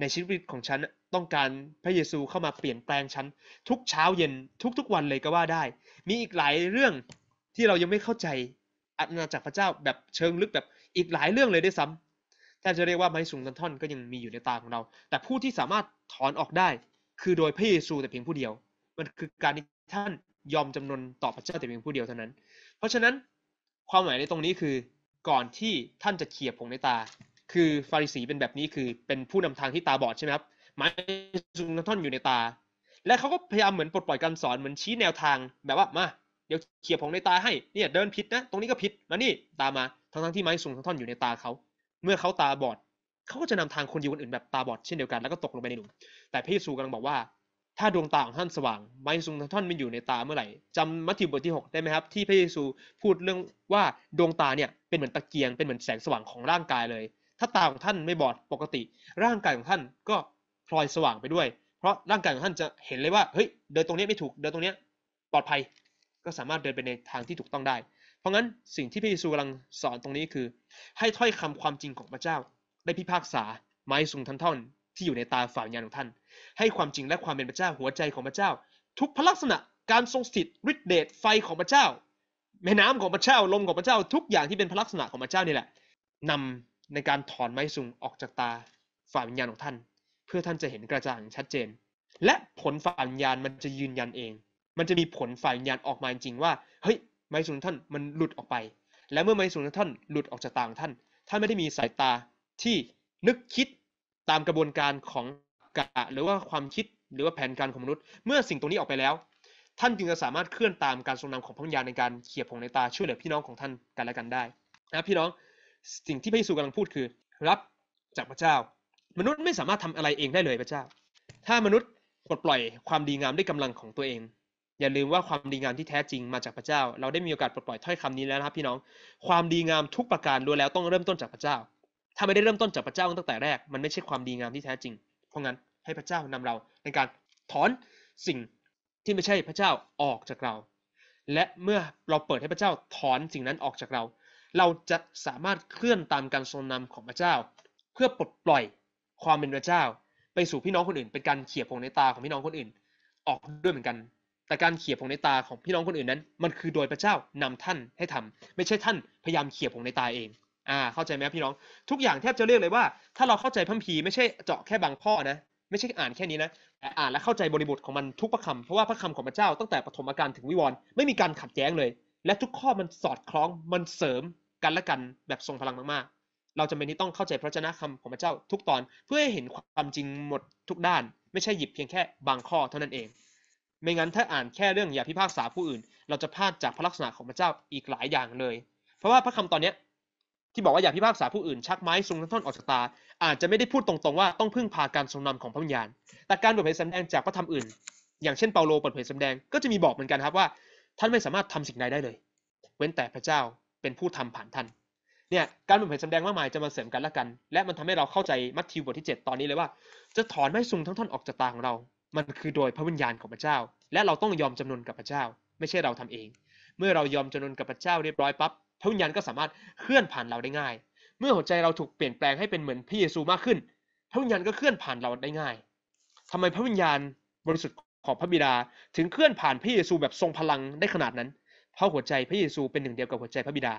Speaker 1: ในชีวิตของฉันต้องการพระเยซูเข้ามาเปลี่ยนแปลงฉันทุกเช้าเย็นทุกๆ วันเลยก็ว่าได้ มีอีกหลายเรื่องที่เรายังไม่เข้าใจอาณาจักรพระเจ้าแบบเชิงลึกแบบอีกหลายเรื่องเลยด้วยซ้ำแทบจะเรียกว่าไม้สูงตันท่อนก็ยังมีอยู่ในตาของเรา แต่ผู้ที่สามารถถอนออกได้ คือโดยพระเยซูแต่เพียงผู้เดียว มันคือการที่ท่านยอมจำนนต่อพระเจ้าแต่เพียงผู้เดียวเท่านั้น เพราะฉะนั้นความหมายในตรงนี้คือก่อนที่ท่านจะเขี่ยผงในตาคือฟาริสี เป็นแบบนี้คือเป็นผู้นำทางที่ตาบอดใช่ไหมครับไม้สุงท่อนอยู่ในตา และเขาก็พยายามเหมือนปลดปล่อยการสอนเหมือนชี้แนวทางแบบว่ามาเดี๋ยวเขี่ยผงในตาให้เนี่ยเดินผิดนะ ตรงนี้ก็ผิดมานี่ตามมาทั้งทั้งที่ไม้สุงท่อนอยู่ในตาเขาเมื่อเขาตาบอดเขาก็จะนำทางคนยิวคนอื่นแบบตาบอดเช่นเดียวกันแล้วก็ตกลงไปในหลุมแต่พระเยซูกำลังบอกว่า ถ้าดวงตาของท่านสว่าง ไม้สุงท่อนมันอยู่ในตาเมื่อไหร่จำมัทธิวบทที่ 6 ได้ไหมครับ ที่พระเยซูพูดเรื่องว่าดวงตาเนี่ยเป็นเหมือนตะเกียงเป็นเหมือนแสงสว่างของร่างกายเลยถ้าตาของท่านไม่บอดปกติ ร่างกายของท่านก็พลอยสว่างไปด้วย เพราะร่างกายของท่านจะเห็นเลยว่าเฮ้ยเดินตรงนี้ไม่ถูกเดินตรงนี้ปลอดภัยก็สามารถเดินไปในทางที่ถูกต้องได้ เพราะงั้นสิ่งที่พระเยซูกำลังสอนตรงนี้คือ ให้ถ้อยคำความจริงของพระเจ้า ได้พิพากษา ไม้สูงทั้งท่อนที่อยู่ในตาฝ่ายญาณของท่าน ให้ความจริงและความเป็นพระเจ้าหัวใจของพระเจ้า ทุกพลักษณะการทรงสถิตฤทธิเดชไฟของพระเจ้าแม่น้ำของพระเจ้าลมของพระเจ้า ทุกอย่างที่เป็นพลักษณะของพระเจ้านี่แหละ นำในการถอนไม้สูงออกจากตาฝ่ายวิญญาณของท่าน เพื่อท่านจะเห็นกระจ่างชัดเจน และผลฝ่ายวิญญาณมันจะยืนยันเอง มันจะมีผลฝ่ายวิญญาณออกมาจริงว่าเฮ้ยไม้สูงท่านมันหลุดออกไป และเมื่อไม้สูงท่านหลุดออกจากตาของท่านท่านไม่ได้มีสายตาที่นึกคิดตามกระบวนการของกะ หรือว่าความคิดหรือว่าแผนการของมนุษย์เมื่อสิ่งตรงนี้ออกไปแล้ว ท่านจึงจะสามารถเคลื่อนตามการทรงนำของพระวิญญาณในการเขี่ยผงในตาช่วยเหลือพี่น้องของท่านกันและกันได้นะพี่น้องสิ่งที่พระเยซูกำลังพูดคือรับจากพระเจ้า มนุษย์ไม่สามารถทำอะไรเองได้เลยพระเจ้า ถ้ามนุษย์ปลดปล่อยความดีงามด้วยกำลังของตัวเอง อย่าลืมว่าความดีงามที่แท้จริงมาจากพระเจ้า เราได้มีโอกาสปลดปล่อยถ้อยคำนี้แล้วนะครับ พี่น้อง ความดีงามทุกประการล้วนแล้วต้องเริ่มต้นจากพระเจ้า ถ้าไม่ได้เริ่มต้นจากพระเจ้า ตั้งแต่แรก มันไม่ใช่ความดีงามที่แท้จริง เพราะงั้นให้พระเจ้านำเรา ในการถอนสิ่งที่ไม่ใช่พระเจ้าออกจากเรา และเมื่อเราเปิดให้พระเจ้าถอนสิ่งนั้นออกจากเราเราจะสามารถเคลื่อนตามการทรงนำของพระเจ้า เพื่อปลดปล่อยความเป็นพระเจ้า ไปสู่พี่น้องคนอื่นเป็นการเขี่ยผงในตาของพี่น้องคนอื่น ออกด้วยเหมือนกัน แต่การเขี่ยผงในตาของพี่น้องคนอื่นนั้น มันคือโดยพระเจ้านำท่านให้ทำไม่ใช่ท่านพยายามเขี่ยผงในตาเองอ่า เข้าใจไหมพี่น้อง ทุกอย่างแทบจะเรียกเลยว่า ถ้าเราเข้าใจพัมพีไม่ใช่เจาะแค่บางข้อนะ ไม่ใช่อ่านแค่นี้นะแต่อ่านและเข้าใจบริบทของมันทุกพระคำเพราะว่าพระคำของพระเจ้าตั้งแต่ปฐมกาลถึงวิวรณ์ไม่มีการขัดแย้งเลย และทุกข้อมันสอดคล้องมันเสริมกันและกันแบบทรงพลังมากๆ เราจำเป็นที่ต้องเข้าใจพระชนะคำของพระเจ้าทุกตอนเพื่อให้เห็นความจริงหมดทุกด้านไม่ใช่หยิบเพียงแค่บางข้อเท่านั้นเอง ไม่งั้นถ้าอ่านแค่เรื่องอย่าพิพากษาผู้อื่น เราจะพลาดจากพระลักษณะของพระเจ้าอีกหลายอย่างเลย เพราะว่าพระคำตอนเนี้ยที่บอกว่าอย่าพิพากษาผู้อื่นชักไม้ทรงท่อนออกจากตา อาจจะไม่ได้พูดตรงๆว่าต้องพึ่งพาการทรงนำของพระวิญญาณแต่การเปิดเผยสำแดงจากพระธรรมอื่น อย่างเช่นเปาโลเปิดเผยสำแดงก็จะมีบอกเหมือนกันครับว่า ท่านไม่สามารถทำสิ่งใดได้เลย เว้นแต่พระเจ้าเป็นผู้ทำผ่านท่าน เนี่ย การบุญเผยสำแดงมากมายจะมาเสริมกันละกัน และมันทำให้เราเข้าใจมัทธิวบทที่ 7 ตอนนี้เลยว่า จะถอนไม้ซุงทั้งท่อนออกจากตาของเรา มันคือโดยพระวิญญาณของพระเจ้า และเราต้องยอมจำนนกับพระเจ้า ไม่ใช่เราทำเอง เมื่อเรายอมจำนนกับพระเจ้าเรียบร้อยปั๊บพระวิญญาณก็สามารถเคลื่อนผ่านเราได้ง่าย เมื่อหัวใจเราถูกเปลี่ยนแปลงให้เป็นเหมือนพระเยซูมากขึ้นพระวิญญาณก็เคลื่อนผ่านเราได้ง่าย ทำไมพระวิญญาณบริสุทธิ์ของพระบิดา ถึงเคลื่อนผ่านพระเยซูแบบทรงพลังได้ขนาดนั้นเพราะหัวใจพระเยซูเป็นหนึ่งเดียวกับหัวใจพระบิดา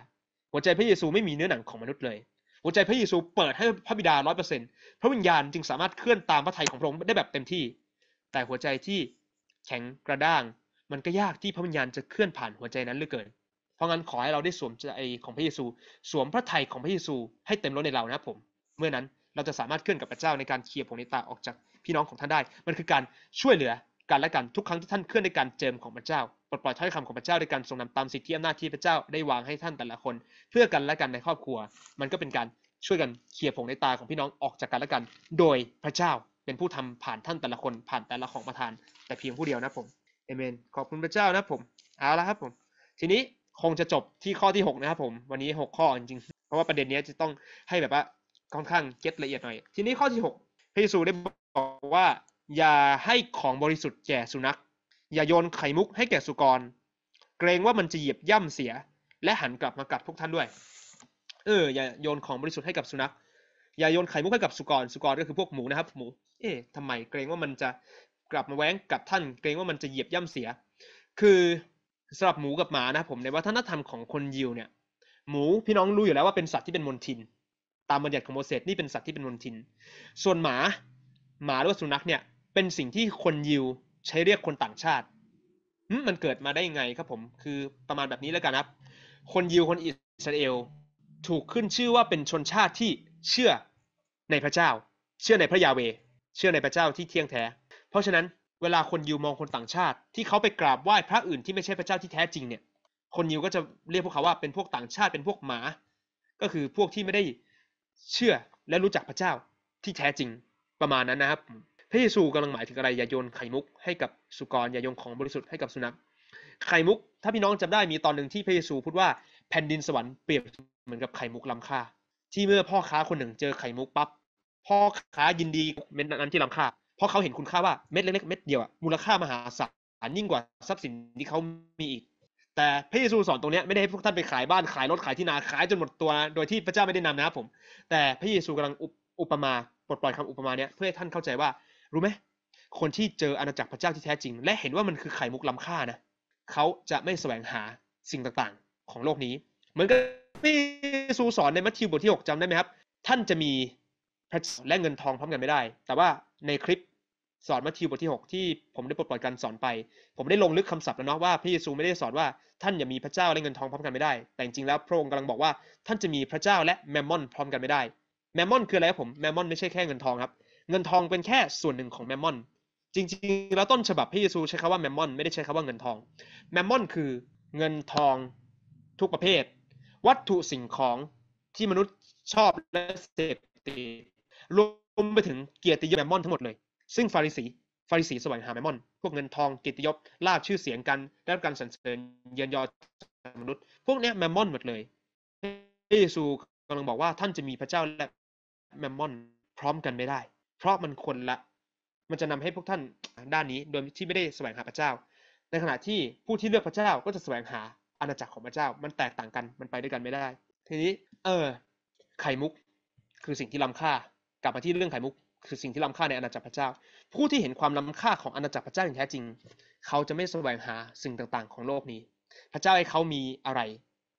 Speaker 1: หัวใจพระเยซูไม่มีเนื้อหนังของมนุษย์เลย หัวใจพระเยซูเปิดให้พระบิดาร้อยเปอร์เซ็นต์พระวิญญาณจึงสามารถเคลื่อนตามพระทัยของพระองค์ได้แบบเต็มที่ แต่หัวใจที่แข็งกระด้างมันก็ยากที่พระวิญญาณจะเคลื่อนผ่านหัวใจนั้นเหลือเกิน เพราะงั้นขอให้เราได้สวมใจของพระเยซู สวมพระทัยของพระเยซู ให้เต็มล้นในเรานะผม เมื่อนั้นเราจะสามารถเคลื่อนกับพระเจ้าในการเคลียร์ผงในตาออกจากพี่น้องของท่านได้ มันคือการช่วยเหลือกันและกันทุกครั้งที่ท่านเคลื่อนในการเจิมของพระเจ้า ปลดปล่อยถ้อยคำของพระเจ้าในการทรงนำตามสิทธิอำนาจที่พระเจ้าได้วางให้ท่านแต่ละคน เพื่อกันและกันในครอบครัว มันก็เป็นการช่วยกันเคลียร์ผงในตาของพี่น้องออกจากกันและกัน โดยพระเจ้าเป็นผู้ทำผ่านท่านแต่ละคนผ่านแต่ละของประทาน แต่เพียงผู้เดียวนะผมเอเมนขอบคุณพระเจ้านะผมเอาละครับผมทีนี้คงจะจบที่ข้อที่ 6 นะครับผม วันนี้ 6 ข้อ จริงๆเพราะว่าประเด็นนี้จะต้องให้แบบว่าค่อนข้างเก็ตละเอียดหน่อย ทีนี้ข้อที่6พระเยซูได้บอกว่าอย่าให้ของบริสุทธิ์แก่สุนัขอย่าโยนไข่มุกให้แก่สุกร เกรงว่ามันจะเหยียบย่ำเสีย และหันกลับมากัดพวกท่านด้วย เออ อย่าโยนของบริสุทธิ์ให้กับสุนัขอย่าโยนไข่มุกให้กับสุกร สุกรก็คือพวกหมูนะครับ หมู เอ๊ะทำไมเกรงว่ามันจะกลับมาแว้งกับท่าน เกรงว่ามันจะเหยียบย่ำเสีย คือสำหรับหมูกับหมานะผม ในวัฒนธรรมของคนยิวเนี่ย หมูพี่น้องรู้อยู่แล้วว่าเป็นสัตว์ที่เป็นมนทิน ตามบัญญัติของโมเสสนี่เป็นสัตว์ที่เป็นมนทิน ส่วนหมา หมาหรือว่าสุนัขเนี่ยเป็นสิ่งที่คนยิวใช้เรียกคนต่างชาติ มันเกิดมาได้ยังไงครับผม คือประมาณแบบนี้แล้วกันครับ คนยิว คนอิสราเอลถูกขึ้นชื่อว่าเป็นชนชาติที่เชื่อในพระเจ้า เชื่อในพระยาเวเชื่อในพระเจ้าที่เที่ยงแท้ เพราะฉะนั้นเวลาคนยิว มองคนต่างชาติ ที่เขาไปกราบไหว้พระอื่นที่ไม่ใช่พระเจ้าที่แท้จริงเนี่ย คนยิวก็จะเรียกพวกเขาว่าเป็นพวกต่างชาติ เป็นพวกหมา ก็คือพวกที่ไม่ได้เชื่อและรู้จักพระเจ้าที่แท้จริงประมาณนั้นนะครับพระเยซูกำลังหมายถึงอะไรอย่าโยนไข่มุก ให้กับสุกรอย่าโยนของบริสุทธิ์ให้กับสุนัข ไข่มุก ถ้าพี่น้องจำได้มีตอนหนึ่งที่พระเยซูพูดว่าแผ่นดินสวรรค์เปรียบเหมือนกับไข่มุกล้าค่าที่เมื่อพ่อค้าคนหนึ่งเจอไข่มุกปั๊บ พ่อค้ายินดีเม็ดนั้นที่ล้าค่าเพราะเขาเห็นคุณค่าว่าเม็ดเล็กๆเม็ดเดียวอะมูลค่ามหาศาลยิ่งกว่าทรัพย์สินที่เขามีอีก แต่พระเยซูสอนตรงนี้ไม่ได้ให้พวกท่านไปขายบ้านขายรถขายที่นาขายจนหมดตัวโดยที่พระเจ้าไม่ได้นำนะครับผม แต่พระเยซูกำลังอุปมาปลดปล่อยคำอุปมาเนี้ยเพื่อให้ท่านเข้าใจว่ารู้ไหมคนที่เจออาณาจักรพระเจ้าที่แท้จริงและเห็นว่ามันคือไข่มุกล้ำค่านะ เขาจะไม่แสวงหาสิ่งต่างๆ ของโลกนี้ เหมือนกับที่ซูสอนในมัทธิวบทที่ 6จำได้ไหมครับท่านจะมีพระและเงินทองพร้อมกันไม่ได้ แต่ว่าในคลิปสอนมัทธิวบทที่ 6 ที่ผมได้ปลดปล่อยการสอนไป ผมได้ลงลึกคำศัพท์แล้วเนาะว่าพระเยซูไม่ได้สอนว่า ท่านอย่ามีพระเจ้าและเงินทองพร้อมกันไม่ได้ แต่จริงๆแล้วพระองค์กำลังบอกว่าท่านจะมีพระเจ้าและแมมมอน พร้อมกันไม่ได้ แมมมอนคืออะไรครับผมแมมมอนไม่ใช่แค่เงินทองครับเงินทองเป็นแค่ส่วนหนึ่งของแมมมอน จริงๆแล้วต้นฉบับพระเยซูใช้คำว่าแมมมอนไม่ได้ใช้คำว่าเงินทองแมมมอนคือเงินทองทุกประเภท วัตถุสิ่งของที่มนุษย์ชอบและเสพติดรวมไปถึงเกียรติยศแมมมอนทั้งหมดเลยซึ่งฟาริสีฟาริสีสวงหาแมมมอน พวกเงินทองเกียรติยศลาบชื่อเสียงกันได้การสรรเสริญเยียนยอมนุษย์ พวกนี้แมมมอนหมดเลยพระเยซูกำลังบอกว่า ท่านจะมีพระเจ้าและแมมมอนพร้อมกันไม่ได้เพราะมันคนละ มันจะนำให้พวกท่านด้านนี้โดยที่ไม่ได้แสวงหาพระเจ้า ในขณะที่ผู้ที่เลือกพระเจ้าก็จะแสวงหาอาณาจักรของพระเจ้า มันแตกต่างกัน มันไปด้วยกันไม่ได้ ทีนี้ เออ ไข่มุก คือสิ่งที่ล้ำค่า กลับมาที่เรื่องไข่มุก คือสิ่งที่ล้ำค่าในอาณาจักรพระเจ้า ผู้ที่เห็นความล้ำค่าของอาณาจักรพระเจ้าอย่างแท้จริง เขาจะไม่แสวงหาสิ่งต่างๆ ของโลกนี้ พระเจ้าให้เขามีอะไร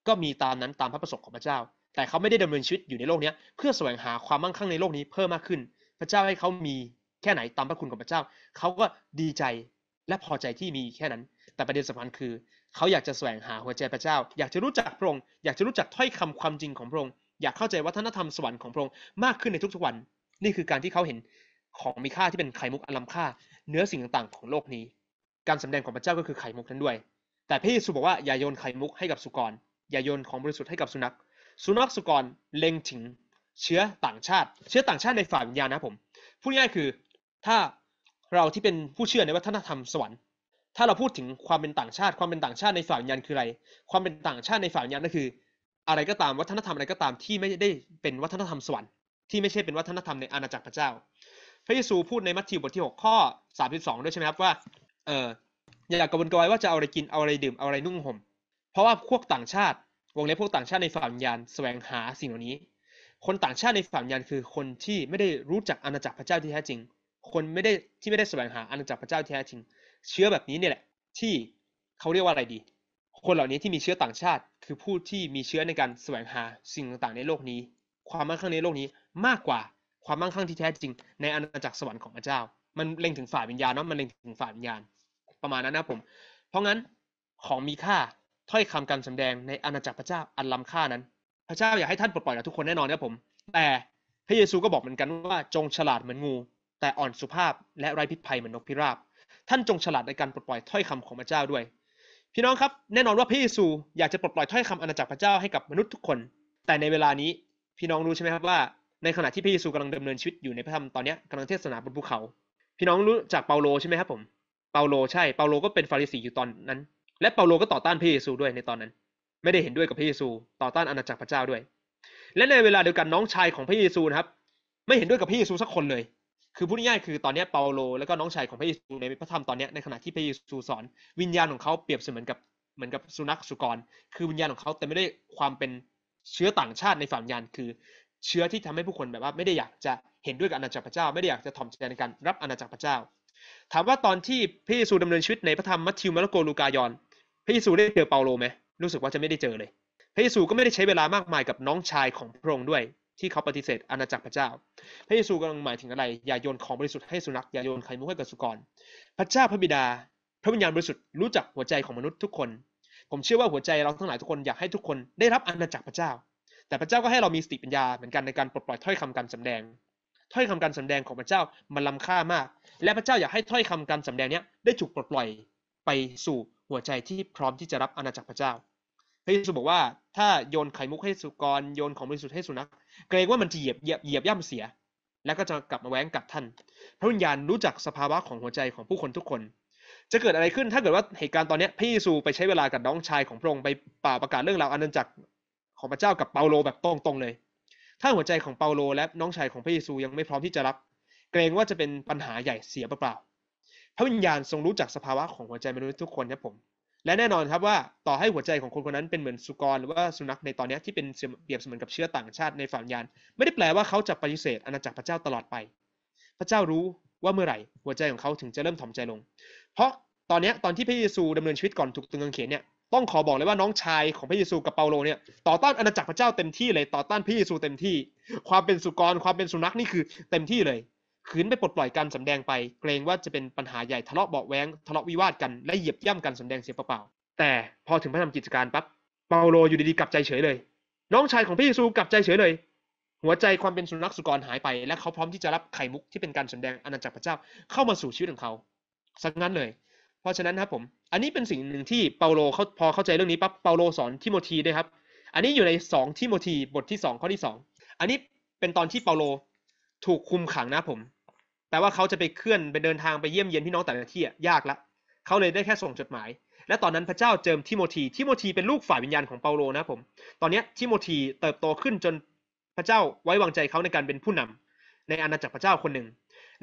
Speaker 1: ก็มีตามนั้นตามพระประสงค์ของพระเจ้า แต่เขาไม่ได้ดำเนินชีวิตอยู่ในโลกนี้เพื่อแสวงหาความมั่งคั่งในโลกนี้เพิ่มมากขึ้นพระเจ้าให้เขามีแค่ไหนตามพระคุณของพระเจ้าเขาก็ดีใจและพอใจที่มีแค่นั้น แต่ประเด็นสำคัญคือ เขาอยากจะแสวงหาหัวใจพระเจ้า อยากจะรู้จักพระองค์อยากจะรู้จักถ้อยคำความจริงของพระองค์อยากเข้าใจวัฒนธรรมสวรรค์ของพระองค์มากขึ้นในทุกๆวัน นี่คือการที่เขาเห็นของมีค่าที่เป็นไข่มุกอลัำค่า เนื้อสิ่งต่างๆ ของโลกนี้ การสำแดงของพระเจ้าก็คือไข่มุกนั้นด้วย แต่พระเยซูบอกว่าอย่าโยนไข่มุก ให้กับสุกรอย่าโยนของบริสุทธิ์ให้กับสุนัขสุนัขสุกรเล็งถึงเชื้อต่างชาติเชื้อต่างชาติในฝ่ายวิญญาณนะผมพูดง่ายคือถ้าเราที่เป็นผู้เชื่อในวัฒนธรรมสวรรค์ ถ้าเราพูดถึงความเป็นต่างชาติ ความเป็นต่างชาติในฝ่ายวิญญาณคืออะไร ความเป็นต่างชาติในฝ่ายวิญญาณก็คือ อะไรก็ตามวัฒนธรรมอะไรก็ตามที่ไม่ได้เป็นวัฒนธรรมสวรรค์ที่ไม่ใช่เป็นวัฒนธรรมในอาณาจักรพระเจ้าพระเยซูพูดในมัทธิวบทที่6ข้อ 32 ด้วยใช่ไหมครับว่าเอออย่ากกระวนกระวายว่าจะเอาอะไรกินเอาอะไรดื่มเอาอะไรนุ่งห่มเพราะว่าพวกต่างชาติวงเล็บพวกต่างชาติในฝ่ายวิญญาณ แสวงหาสิ่งเหล่านี้คนต่างชาติในฝั่งยันคือคนที่ไม่ได้รู้จักอาณาจักรพระเจ้าที่แท้จริง คนไม่ได้ที่ไม่ได้แสวงหาอาณาจักรพระเจ้าที่แท้จริง เชื้อแบบนี้เนี่ยแหละที่เขาเรียกว่าอะไรดี คนเหล่านี้ที่มีเชื้อต่างชาติ คือผู้ที่มีเชื้อในการแสวงหาสิ่งต่างๆ ในโลกนี้ ความมั่งคั่งในโลกนี้มากกว่าความมั่งคั่งที่แท้จริง ในอาณาจักรสวรรค์ของพระเจ้ามันเล็งถึงฝ่ายวิญญาณเนาะมันเล็งถึงฝ่ายวิญญาณประมาณนั้นนะผมเพราะงั้นของมีค่าถ้อยคำการสำแดงในอาณาจักรพระเจ้าอันล้าค่านั้นพระเจ้าอยากให้ท่านปลดปล่อยกับทุกคนแน่นอนครับผม แต่พระเยซูก็บอกเหมือนกันว่า จงฉลาดเหมือนงู แต่อ่อนสุภาพและไร้พิษภัยเหมือนนกพิราบ ท่านจงฉลาดในการปลดปล่อยถ้อยคำของพระเจ้าด้วย พี่น้องครับแน่นอนว่าพระเยซูอยากจะปลดปล่อยถ้อยคำอาณาจักรพระเจ้าให้กับมนุษย์ทุกคน แต่ในเวลานี้พี่น้องรู้ใช่ไหมครับว่า ในขณะที่พระเยซูกำลังดำเนินชีวิตอยู่ในพระธรรมตอนนี้กำลังเทศนาบนภูเขา พี่น้องรู้จากเปาโลใช่ไหมครับผม เปาโลใช่ เปาโลก็เป็นฟาริสีอยู่ตอนนั้น และเปาโลก็ต่อต้านพระเยซูด้วยในตอนนั้นไม่ได้เห็นด้วยกับพระเยซูต่อต้านอาณาจักรพระเจ้าด้วย และในเวลาเดียวกันน้องชายของพระเยซูนะครับไม่เห็นด้วยกับพระเยซูสักคนเลย คือพูดง่ายๆคือตอนนี้เปาโลแล้วก็น้องชายของพระเยซูในพระธรรมตอนนี้ในขณะที่พระเยซูสอนวิญญาณของเขาเปรียบเสมือนกับเหมือนกับสุนัขสุกร คือวิญญาณของเขาแต่ไม่ได้ความเป็นเชื้อต่างชาติในฝ่ายวิญญาณ คือ เชื้อที่ทำให้ผู้คนแบบว่าไม่ได้อยากจะเห็นด้วยกับอาณาจักรพระเจ้า ไม่ได้อยากจะถ่อมใจในการรับอาณาจักรพระเจ้า ถามว่าตอนที่พระเยซูดำเนินชีวิตในพระธรรมมัทธิวมาระโกลูกายอนพระเยซูได้เจอเปาโลไหมรู้สึกว่าจะไม่ได้เจอเลย พระเยซูก็ไม่ได้ใช้เวลามากมายกับน้องชายของพระองค์ด้วย ที่เขาปฏิเสธอาณาจักรพระเจ้า พระเยซูกำลังหมายถึงอะไรอย่าโยนของบริสุทธิ์ให้สุนัขอย่าโยนไข่มุกให้กับสุกรพระเจ้าพระบิดาพระวิญญาณบริสุทธิ์รู้จักหัวใจของมนุษย์ทุกคน ผมเชื่อว่าหัวใจเราทั้งหลายทุกคนอยากให้ทุกคนได้รับอาณาจักรพระเจ้า แต่พระเจ้าก็ให้เรามีสติปัญญาเหมือนกันในการปลดปล่อยถ้อยคำการสำแดง ถ้อยคำการสำแดงของพระเจ้ามันล้าค่ามาก และพระเจ้าอยากให้ถ้อยคำการสำแดงนี้ได้ถูกปลดปล่อยไปสู่หัวใจที่พร้อมที่จะรับอาณาจักรพระเจ้า พระเยซูบอกว่าถ้าโยนไข่มุกให้สุกรโยนของบริสุทธิ์ให้สุนัขเกรงว่ามันจะเหยียบเหยียบเหยียบย่ำเสีย แล้วก็จะกลับมาแว้งกับท่าน พระวิญญาณรู้จักสภาวะของหัวใจของผู้คนทุกคน จะเกิดอะไรขึ้นถ้าเกิดว่าเหตุการณ์ตอนนี้พระเยซูไปใช้เวลากับน้องชายของพระองค์ไปป่าประกาศเรื่องราวอาณาจักรของพระเจ้ากับเปาโลแบบตรงๆเลย ถ้าหัวใจของเปาโลและน้องชายของพระเยซูยังไม่พร้อมที่จะรับ เกรงว่าจะเป็นปัญหาใหญ่เสียเปล่าๆพระวิญญาณทรงรู้จักสภาวะของหัวใจมนุษย์ทุกคนครับผม และแน่นอนครับว่าต่อให้หัวใจของคนคนนั้นเป็นเหมือนสุกรหรือว่าสุนัขในตอนนี้ที่เป็นเปรียบเสมือนกับเชื้อต่างชาติในฝ่ายวิญญาณไม่ได้แปลว่าเขาจะปฏิเสธอาณาจักรพระเจ้าตลอดไป พระเจ้ารู้ว่าเมื่อไหร่ หัวใจของเขาถึงจะเริ่มถ่อมใจลง เพราะตอนนี้ตอนที่พระเยซูดำเนินชีวิตก่อนถูกตึงกางเขนเนี่ยต้องขอบอกเลยว่าน้องชายของพระเยซูกับเปาโลเนี่ยต่อต้านอาณาจักรพระเจ้าเต็มที่เลย ต่อต้านพระเยซูเต็มที่ ความเป็นสุกรความเป็นสุนัขนี่คือเต็มที่เลยขืนไปปลดปล่อยการสำแดงไป เกรงว่าจะเป็นปัญหาใหญ่ทะเลาะเบาแวงทะเลาะวิวาทกันและเหยียบย่ำกันสำแดงเสียเปล่าแต่พอถึงพระธรรมกิจการปั๊บเปาโลอยู่ดี ๆกลับใจเฉยเลย น้องชายของพระเยซูกลับใจเฉยเลย หัวใจความเป็นสุนัขสุกรหายไป และเขาพร้อมที่จะรับไข่มุกที่เป็นการสำแดงอาณาจักรพระเจ้าเข้ามาสู่ชีวิตของเขาสักงั้นเลย เพราะฉะนั้นครับผม อันนี้เป็นสิ่งหนึ่งที่เปาโลเขาพอเข้าใจเรื่องนี้ปั๊บเปาโลสอนทิโมธีด้วยครับ อันนี้อยู่ในสองทิโมธีบทที่สองข้อที่สองอันนี้เป็นตอนที่เปาโลถูกคุมขังนะผมแต่ว่าเขาจะไปเคลื่อนไปเดินทางไปเยี่ยมเยียนพี่น้องแต่ละที่ยากละ เขาเลยได้แค่ส่งจดหมาย และตอนนั้นพระเจ้าเจิมทิโมธี ทิโมธีเป็นลูกฝ่ายวิญญาณของเปาโลนะผม ตอนนี้ทิโมธีเติบโตขึ้นจนพระเจ้าไว้วางใจเขาในการเป็นผู้นำ ในอาณาจักรพระเจ้าคนหนึ่ง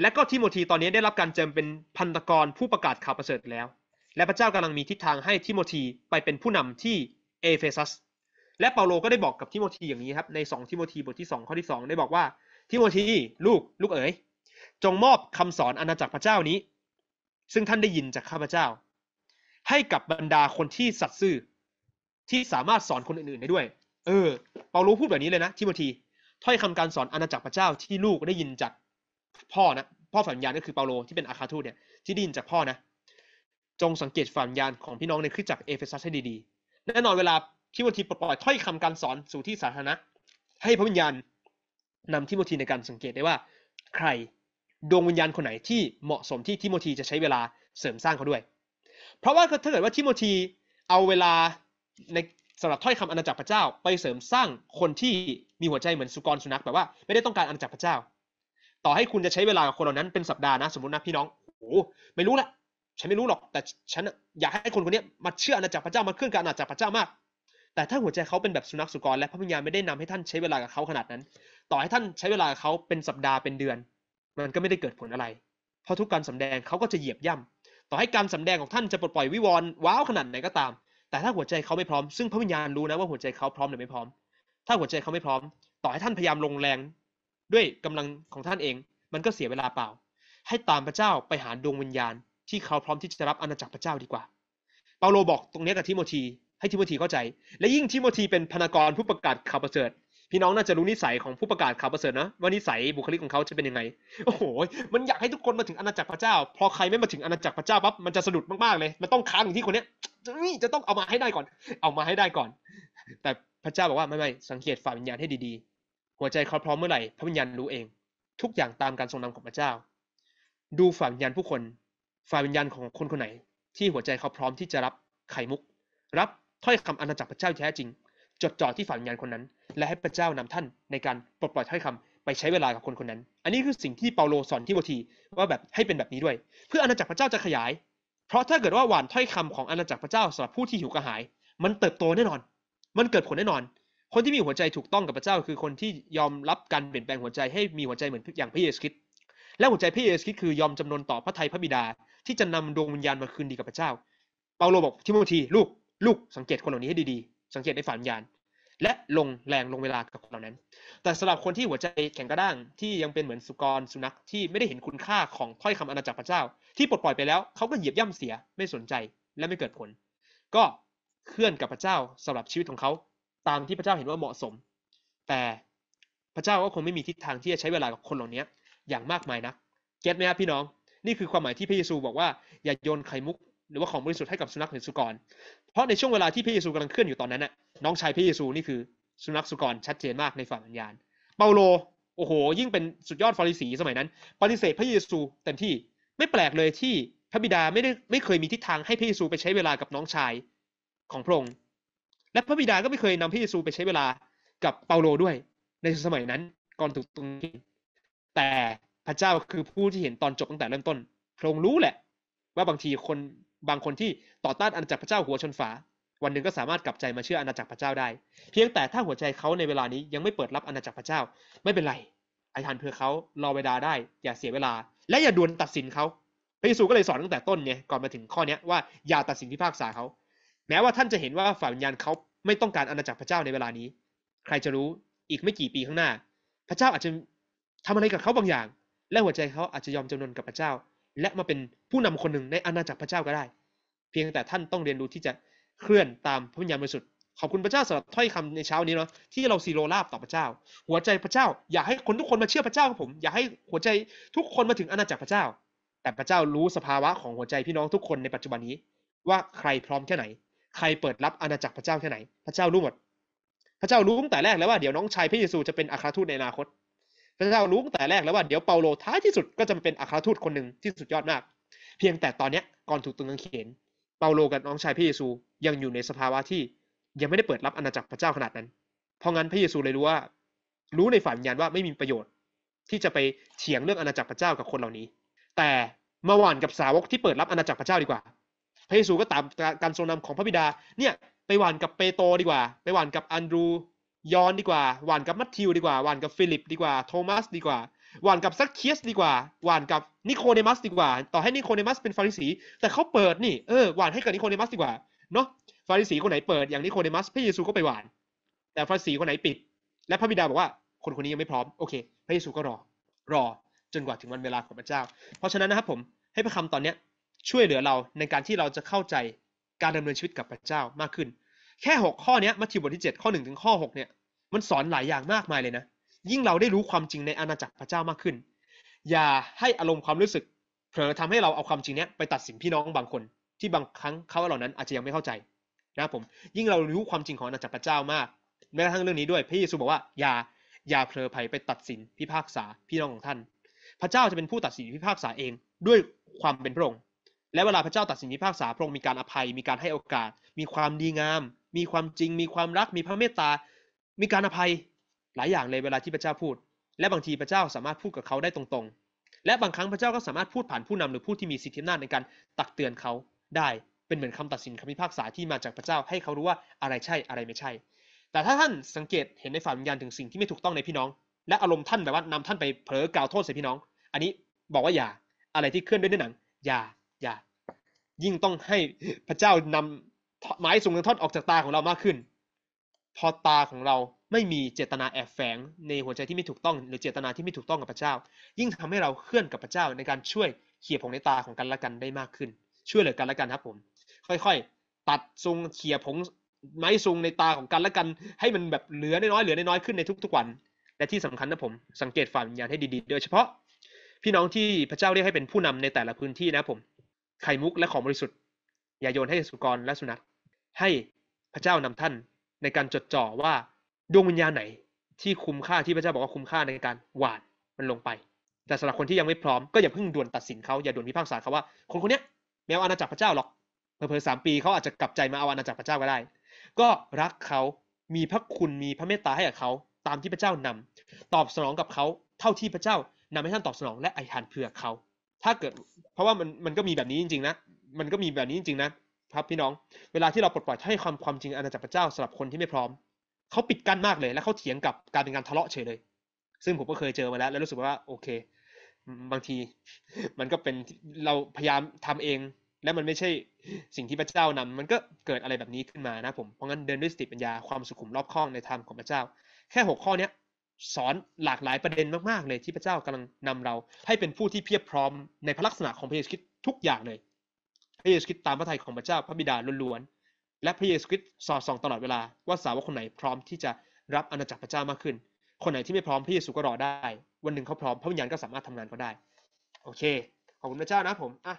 Speaker 1: และก็ทิโมธีตอนนี้ได้รับการเจิมเป็นพันตกรผู้ประกาศข่าวประเสริฐแล้ว และพระเจ้ากำลังมีทิศทางให้ทิโมธีไปเป็นผู้นำที่เอเฟซัส และเปาโลก็ได้บอกกับทิโมธีอย่างนี้ครับ ใน 2 ทิโมธีบทที่2ข้อที่ 2 ได้บอกว่าทิโมธีลูกลูกเอ๋ยจงมอบคำสอนอาณาจักรพระเจ้านี้ ซึ่งท่านได้ยินจากข้าพเจ้า ให้กับบรรดาคนที่สัตซ์ซื่อที่สามารถสอนคนอื่นๆได้ด้วย เออ เปาโลพูดแบบนี้เลยนะทิโมธีถ้อยคำการสอนอาณาจักรพระเจ้าที่ลูกได้ยินจาก พ่อนะ พ่อฝันยญาณก็คือเปาโลที่เป็นอาคาทูเนี่ย ที่ได้ยินจากพ่อนะ จงสังเกตฝันยญาณของพี่น้องในคริสตจักรเอเฟซัสให้ดีๆ แน่นอนเวลาทิโมธีปล่อยถ้อยคำการสอนสู่ที่สาธารณะ ให้พระวิญญาณนำทิโมธีในการสังเกตได้ว่า ใครดวงวิญญาณคนไหนที่เหมาะสมที่ทิโมธีจะใช้เวลาเสริมสร้างเขาด้วย เพราะว่าถ้าเกิดว่าทิโมธีเอาเวลาในสำหรับถ้อยคำอาณาจักรพระเจ้าไปเสริมสร้างคนที่มีหัวใจเหมือนสุกรสุนัขแบบว่าไม่ได้ต้องการอาณาจักรพระเจ้า ต่อให้คุณจะใช้เวลากับคนเหล่านั้นเป็นสัปดาห์นะสมมตินะพี่น้องโอ้ไม่รู้ละ ฉันไม่รู้หรอก แต่ฉันอยากให้คนคนนี้มาเชื่ออาณาจักรพระเจ้ามาเคลื่อนกับอาณาจักรพระเจ้ามาก แต่ถ้าหัวใจเขาเป็นแบบสุนัขสุกรและพระวิญญาณไม่ได้นำให้ท่านใช้เวลากับเขาขนาดนั้น ต่อให้ท่านใช้เวลากับเขาเป็นสัปดาห์เป็นเดือนมันก็ไม่ได้เกิดผลอะไรเพราะทุกการสำแดงเขาก็จะเหยียบย่ำ ต่อให้การสำแดงของท่านจะปลดปล่อยวิวร์ว้าวขนาดไหนก็ตาม แต่ถ้าหัวใจเขาไม่พร้อม ซึ่งพระวิญญาณรู้นะว่าหัวใจเขาพร้อมหรือไม่พร้อม ถ้าหัวใจเขาไม่พร้อม ต่อให้ท่านพยายามลงแรง ด้วยกำลังของท่านเอง มันก็เสียเวลาเปล่า ให้ตามพระเจ้าไปหาดวงวิญญาณ ที่เขาพร้อมที่จะรับอาณาจักรพระเจ้าดีกว่า เปาโลบอกตรงนี้กับทิโมธี ให้ทิโมธีเข้าใจ และยิ่งทิโมธีเป็นพนากรผู้ประกาศข่าวประเสริฐพี่น้องน่าจะรู้นิสัยของผู้ประกาศข่าวประเสริฐนะว่านิสัยบุคลิกของเขาจะเป็นยังไงโอ้โหมันอยากให้ทุกคนมาถึงอาณาจักรพระเจ้า พอใครไม่มาถึงอาณาจักรพระเจ้าปั๊บมันจะสะดุดมากๆเลยมันต้องค้างอยู่ที่คนเนี้ยจะต้องเอามาให้ได้ก่อน เอามาให้ได้ก่อน แต่พระเจ้าบอกว่าไม่ไม่สังเกตฝ่ายวิญญาณให้ดีๆหัวใจเขาพร้อมเมื่อไหร่พระวิญญาณรู้เอง ทุกอย่างตามการทรงนำของพระเจ้า ดูฝ่ายวิญญาณผู้คนฝ่ายวิญญาณของคนคนไหน ที่หัวใจเขาพร้อมที่จะรับไข่มุก รับถ้อยคำอาณาจักรพระเจ้าแท้จริงจดจ่อที่ฝันวิญญาณคนนั้น และให้พระเจ้านำท่านในการปลดปล่อยถ้อยคำไปใช้เวลากับคนคนนั้น อันนี้คือสิ่งที่เปาโลสอนที่โบทีว่าแบบให้เป็นแบบนี้ด้วย เพื่ออาณาจักรพระเจ้าจะขยาย เพราะถ้าเกิดว่าหวานถ้อยคำของอาณาจักรพระเจ้าสำหรับผู้ที่หิวกระหาย มันเติบโตแน่นอน มันเกิดผลแน่นอน คนที่มีหัวใจถูกต้องกับพระเจ้า คือคนที่ยอมรับการเปลี่ยนแปลงหัวใจให้มีหัวใจเหมือนอย่างพระเยซูคริสต์และหัวใจพระเยซูคริสต์คือยอมจำนนต่อพระทัยพระบิดา ที่จะนำดวงวิญญาณมาคืนดีกับพระเจ้าเปาโลบอกทิโมธีลูกลูกสังเกตคนเหล่านี้ให้ดีสังเกตในฝันยานและลงแรงลงเวลากับคนเหล่านั้น แต่สำหรับคนที่หัวใจแข็งกระด้าง ที่ยังเป็นเหมือนสุกรสุนัขที่ไม่ได้เห็นคุณค่าของถ้อยคำาอาณาจักรพระเจ้า ที่ปลดปล่อยไปแล้วเขาก็เหยียบย่ำเสียไม่สนใจและไม่เกิดผล ก็เคลื่อนกับพระเจ้าสำหรับชีวิตของเขาตามที่พระเจ้าเห็นว่าเหมาะสม แต่พระเจ้าก็คงไม่มีทิศทางที่จะใช้เวลากับคนเหล่านี้อย่างมากมายนะักเก็ตไหมครับพี่น้อง นี่คือความหมายที่พระเยซู บอกว่าอย่าโยนไข่มุกหรือว่าของบริสุทธิ์ให้กับสุนัขหรือสุกร เพราะในช่วงเวลาที่พระเยซูกำลังเคลื่อนอยู่ตอนนั้นน่ะ น้องชายพระเยซูนี่คือสุนัขสุกรชัดเจนมากในฝ่ายวิญญาณเปาโล โอ้โห ยิ่งเป็นสุดยอดฟาริสี สมัยนั้น ปฏิเสธพระเยซูเต็มที่ ไม่แปลกเลยที่พระบิดาไม่ได้ไม่เคยมีทิศทางให้พระเยซูไปใช้เวลากับน้องชายของพระองค์ และพระบิดาก็ไม่เคยนำพระเยซูไปใช้เวลากับเปาโลด้วยในสมัยนั้นก่อนถูกตรงนี้แต่พระเจ้าคือผู้ที่เห็นตอนจบตั้งแต่เริ่มต้นพระองค์รู้แหละ ว่าบางทีคนบางคนที่ต่อต้านอาณาจักรพระเจ้าหัวชนฝา วันหนึ่งก็สามารถกลับใจมาเชื่ออาณาจักรพระเจ้าได้ เพียงแต่ถ้าหัวใจเขาในเวลานี้ยังไม่เปิดรับอาณาจักรพระเจ้าไม่เป็นไรไอทานเพื่อเขารอเวลาได้ อย่าเสียเวลา และอย่าด่วนตัดสินเขาพระเยซูก็เลยสอนตั้งแต่ต้นเนี่ยก่อนมาถึงข้อนี้ว่าอย่าตัดสินพิพากษาเขา แม้ว่าท่านจะเห็นว่าฝ่ายวิญญาณเขาไม่ต้องการอาณาจักรพระเจ้าในเวลานี้ ใครจะรู้ อีกไม่กี่ปีข้างหน้า พระเจ้าอาจจะทำอะไรกับเขาบางอย่าง และหัวใจเขาอาจจะยอมจำนนกับพระเจ้าและมาเป็นผู้นำคนหนึ่งในอาณาจักรพระเจ้าก็ได้ เพียงแต่ท่านต้องเรียนรู้ที่จะเคลื่อนตามพระวิญญาณบริสุทธิ์ขอบคุณพระเจ้าสำหรับถ้อยคำในเช้านี้เนาะ ที่เราซีโรราบต่อพระเจ้า หัวใจพระเจ้า อยากให้คนทุกคนมาเชื่อพระเจ้าครับผม อยากให้หัวใจทุกคนมาถึงอาณาจักรพระเจ้า แต่พระเจ้ารู้สภาวะของหัวใจพี่น้องทุกคนในปัจจุบันนี้ ว่าใครพร้อมแค่ไหน ใครเปิดรับอาณาจักรพระเจ้าแค่ไหน พระเจ้ารู้หมด พระเจ้ารู้ตั้งแต่แรกแล้วว่าเดี๋ยวน้องชายพระเยซูจะเป็นอัครทูตในอนาคตพระเจ้ารู้ตั้งแต่แรกแล้วว่าเดี๋ยวเปาโลท้ายที่สุดก็จะเป็นอัครทูตคนหนึ่งที่สุดยอดมาก เพียงแต่ตอนเนี้ยก่อนถูกตึงกางเขน เปาโลกับน้องชายพระเยซูยังอยู่ในสภาวะที่ ยังไม่ได้เปิดรับอาณาจักรพระเจ้าขนาดนั้น เพราะงั้นพระเยซูเลยรู้ว่า รู้ในฝันยันาว่าไม่มีประโยชน์ ที่จะไปเถียงเรื่องอาณาจักรพระเจ้ากับคนเหล่านี้ แต่มาหวานกับสาวกที่เปิดรับอาณาจักรพระเจ้าดีกว่าพระเยซูก็ตามการทรงนำของพระบิดาเนี่ยไปหวานกับเปโตรดีกว่า ไปหวานกับอันดรูยอนดีกว่าหวานกับมัตทิวดีกว่าหวานกับฟิลิป ดีกว่าโทมัสดีกว่า หวานกับซักเคียสดีกว่า หวานกับนิโคเดมัสดีกว่าต่อให้นิโคเดมัสเป็นฟาริสีแต่เขาเปิดนี่เออหวานให้กับนิโคเดมัสดีกว่าเนาะฟาริสีคนไหนเปิดอย่างนิโคเดมัสพระเยซูก็ไปหวาน แต่ฟาริสีคนไหนปิด และพระบิดาบอกว่าคนคนนี้ยังไม่พร้อมโอเคพระเยซูก็รอรอจนกว่าถึงวันเวลาของพระเจ้า เพราะฉะนั้นนะครับผมให้พระคำตอนนี้ช่วยเหลือเราในการที่เราจะเข้าใจการดำเนินชีวิตกับพระเจ้ามากขึ้นแค่หกข้อนี้มัทธิวบทที่เจดข้อหนึ่งถึงข้อหกเนี่ยมันสอนหลายอย่างมากมายเลยนะ ยิ่งเราได้รู้ความจริงในอาณาจักรพระเจ้ามากขึ้น อย่าให้อารมณ์ความรู้สึกเผลอทำให้เราเอาความจริงเนี้ยไปตัดสินพี่น้องบางคน ที่บางครั้งเขาเหล่านั้นอาจจะยังไม่เข้าใจ นะผม ยิ่งเรารู้ความจริงของอาณาจักรพระเจ้ามากแม้กระทั่งเรื่องนี้ด้วยพระเยซูบอกว่าอย่าอย่าเผลอไผไปตัดสินพิพากษาพี่น้องของท่าน พระเจ้าจะเป็นผู้ตัดสินพิพากษาเอง ด้วยความเป็นพระองค์และเวลาพระเจ้าตัดสินพิพากษาพระองค์มีการอภัยมีการให้โอกาสมีความดีงามมีความจริงมีความรักมีพระเมตตา มีการอภัยหลายอย่างเลยเวลาที่พระเจ้าพูด และบางทีพระเจ้าสามารถพูดกับเขาได้ตรงๆ และบางครั้งพระเจ้าก็สามารถพูดผ่านผู้นำหรือผู้ที่มีสิทธิอำนาจในการตักเตือนเขาได้เป็นเหมือนคำตัดสินคำพิพากษาที่มาจากพระเจ้าให้เขารู้ว่าอะไรใช่อะไรไม่ใช่ แต่ถ้าท่านสังเกตเห็นในฝ่ายวิญญาณถึงสิ่งที่ไม่ถูกต้องในพี่น้อง และอารมณ์ท่านแบบว่านำท่านไปเผลอกล่าวโทษใส่พี่น้อง อันนี้บอกว่าอย่าอะไรที่เคลื่อนด้วยเนื้อหนังอย่าอย่า ยิ่งต้องให้พระเจ้านำหมายสูงหนึ่งทอดออกจากตาของเรามากขึ้น พอตาของเราไม่มีเจตนาแอบแฝง ในหัวใจที่ไม่ถูกต้องหรือเจตนาที่ไม่ถูกต้องกับพระเจ้า ยิ่งทำให้เราเคลื่อนกับพระเจ้าในการช่วยเขี่ยผงในตาของกันและกันได้มากขึ้น ช่วยเหลือกันและกันครับผม ค่อยๆตัดทรงเขี่ยผงไม้ทรงในตาของกันและกัน ให้มันแบบเหลือน้อยๆเหลือน้อยๆขึ้นในทุกๆวัน และที่สำคัญนะผม สังเกตฝ่ายวิญญาณให้ดีๆโดยเฉพาะพี่น้องที่พระเจ้าเรียกให้เป็นผู้นำในแต่ละพื้นที่นะผมไข่มุกและของบริสุทธิ์อย่าโยนให้สุกรและสุนัขให้พระเจ้านำท่านในการจดจ่อว่าดวงวิญญาณไหนที่คุ้มค่าที่พระเจ้าบอกว่าคุ้มค่าในการหวานมันลงไป แต่สำหรับคนที่ยังไม่พร้อมก็อย่าเพิ่งด่วนตัดสินเขาอย่าด่วนพิพากษาเขาว่าคนคนนี้แม่วอาอาณาจักรพระเจ้าหรอก เผลอๆสามปีเขาอาจจะกลับใจมาเอาอาณาจักรพระเจ้าก็ได้ ก็รักเขามีพระคุณมีพระเมตตาให้กับเขาตามที่พระเจ้านำ ตอบสนองกับเขาเท่าที่พระเจ้านำให้ท่านตอบสนองและอธิษฐานเผื่อเขา ถ้าเกิดเพราะว่ามันมันก็มีแบบนี้จริงๆ นะ มันก็มีแบบนี้จริงๆนะครับ พี่น้อง เวลาที่เราปลดปล่อยให้ความความจริงอาณาจักรพระเจ้าสำหรับคนที่ไม่พร้อมเขาปิดกั้นมากเลย และเขาเถียงกับการเป็นการทะเลาะเฉยเลย ซึ่งผมก็เคยเจอมาแล้ว แล้วรู้สึกว่าโอเค บางที มันก็เป็นเราพยายามทำเอง และมันไม่ใช่สิ่งที่พระเจ้านำ มันก็เกิดอะไรแบบนี้ขึ้นมานะผมเพราะงั้นเดินด้วยสติปัญญาความสุขุมรอบคอบในธรรมของพระเจ้า แค่หกข้อเนี้ยสอนหลากหลายประเด็นมากๆเลยที่พระเจ้ากำลังนำเรา ให้เป็นผู้ที่เพียบพร้อม ในพระลักษณะของพระเยซูคริสต์ทุกอย่างเลยพระเยซูคริสต์ตามพระทัยของพระเจ้าพระบิดาล้วนๆ และพระเยซูคริสต์สอดส่องตลอดเวลา ว่าสาวกคนไหนพร้อมที่จะรับอาณาจักรพระเจ้ามากขึ้น คนไหนที่ไม่พร้อมพระเยซูก็รอได้ วันหนึ่งเขาพร้อมพระวิญญาณก็สามารถทำงานก็ได้ โอเค ขอบคุณพระเจ้านะผมอ่ะ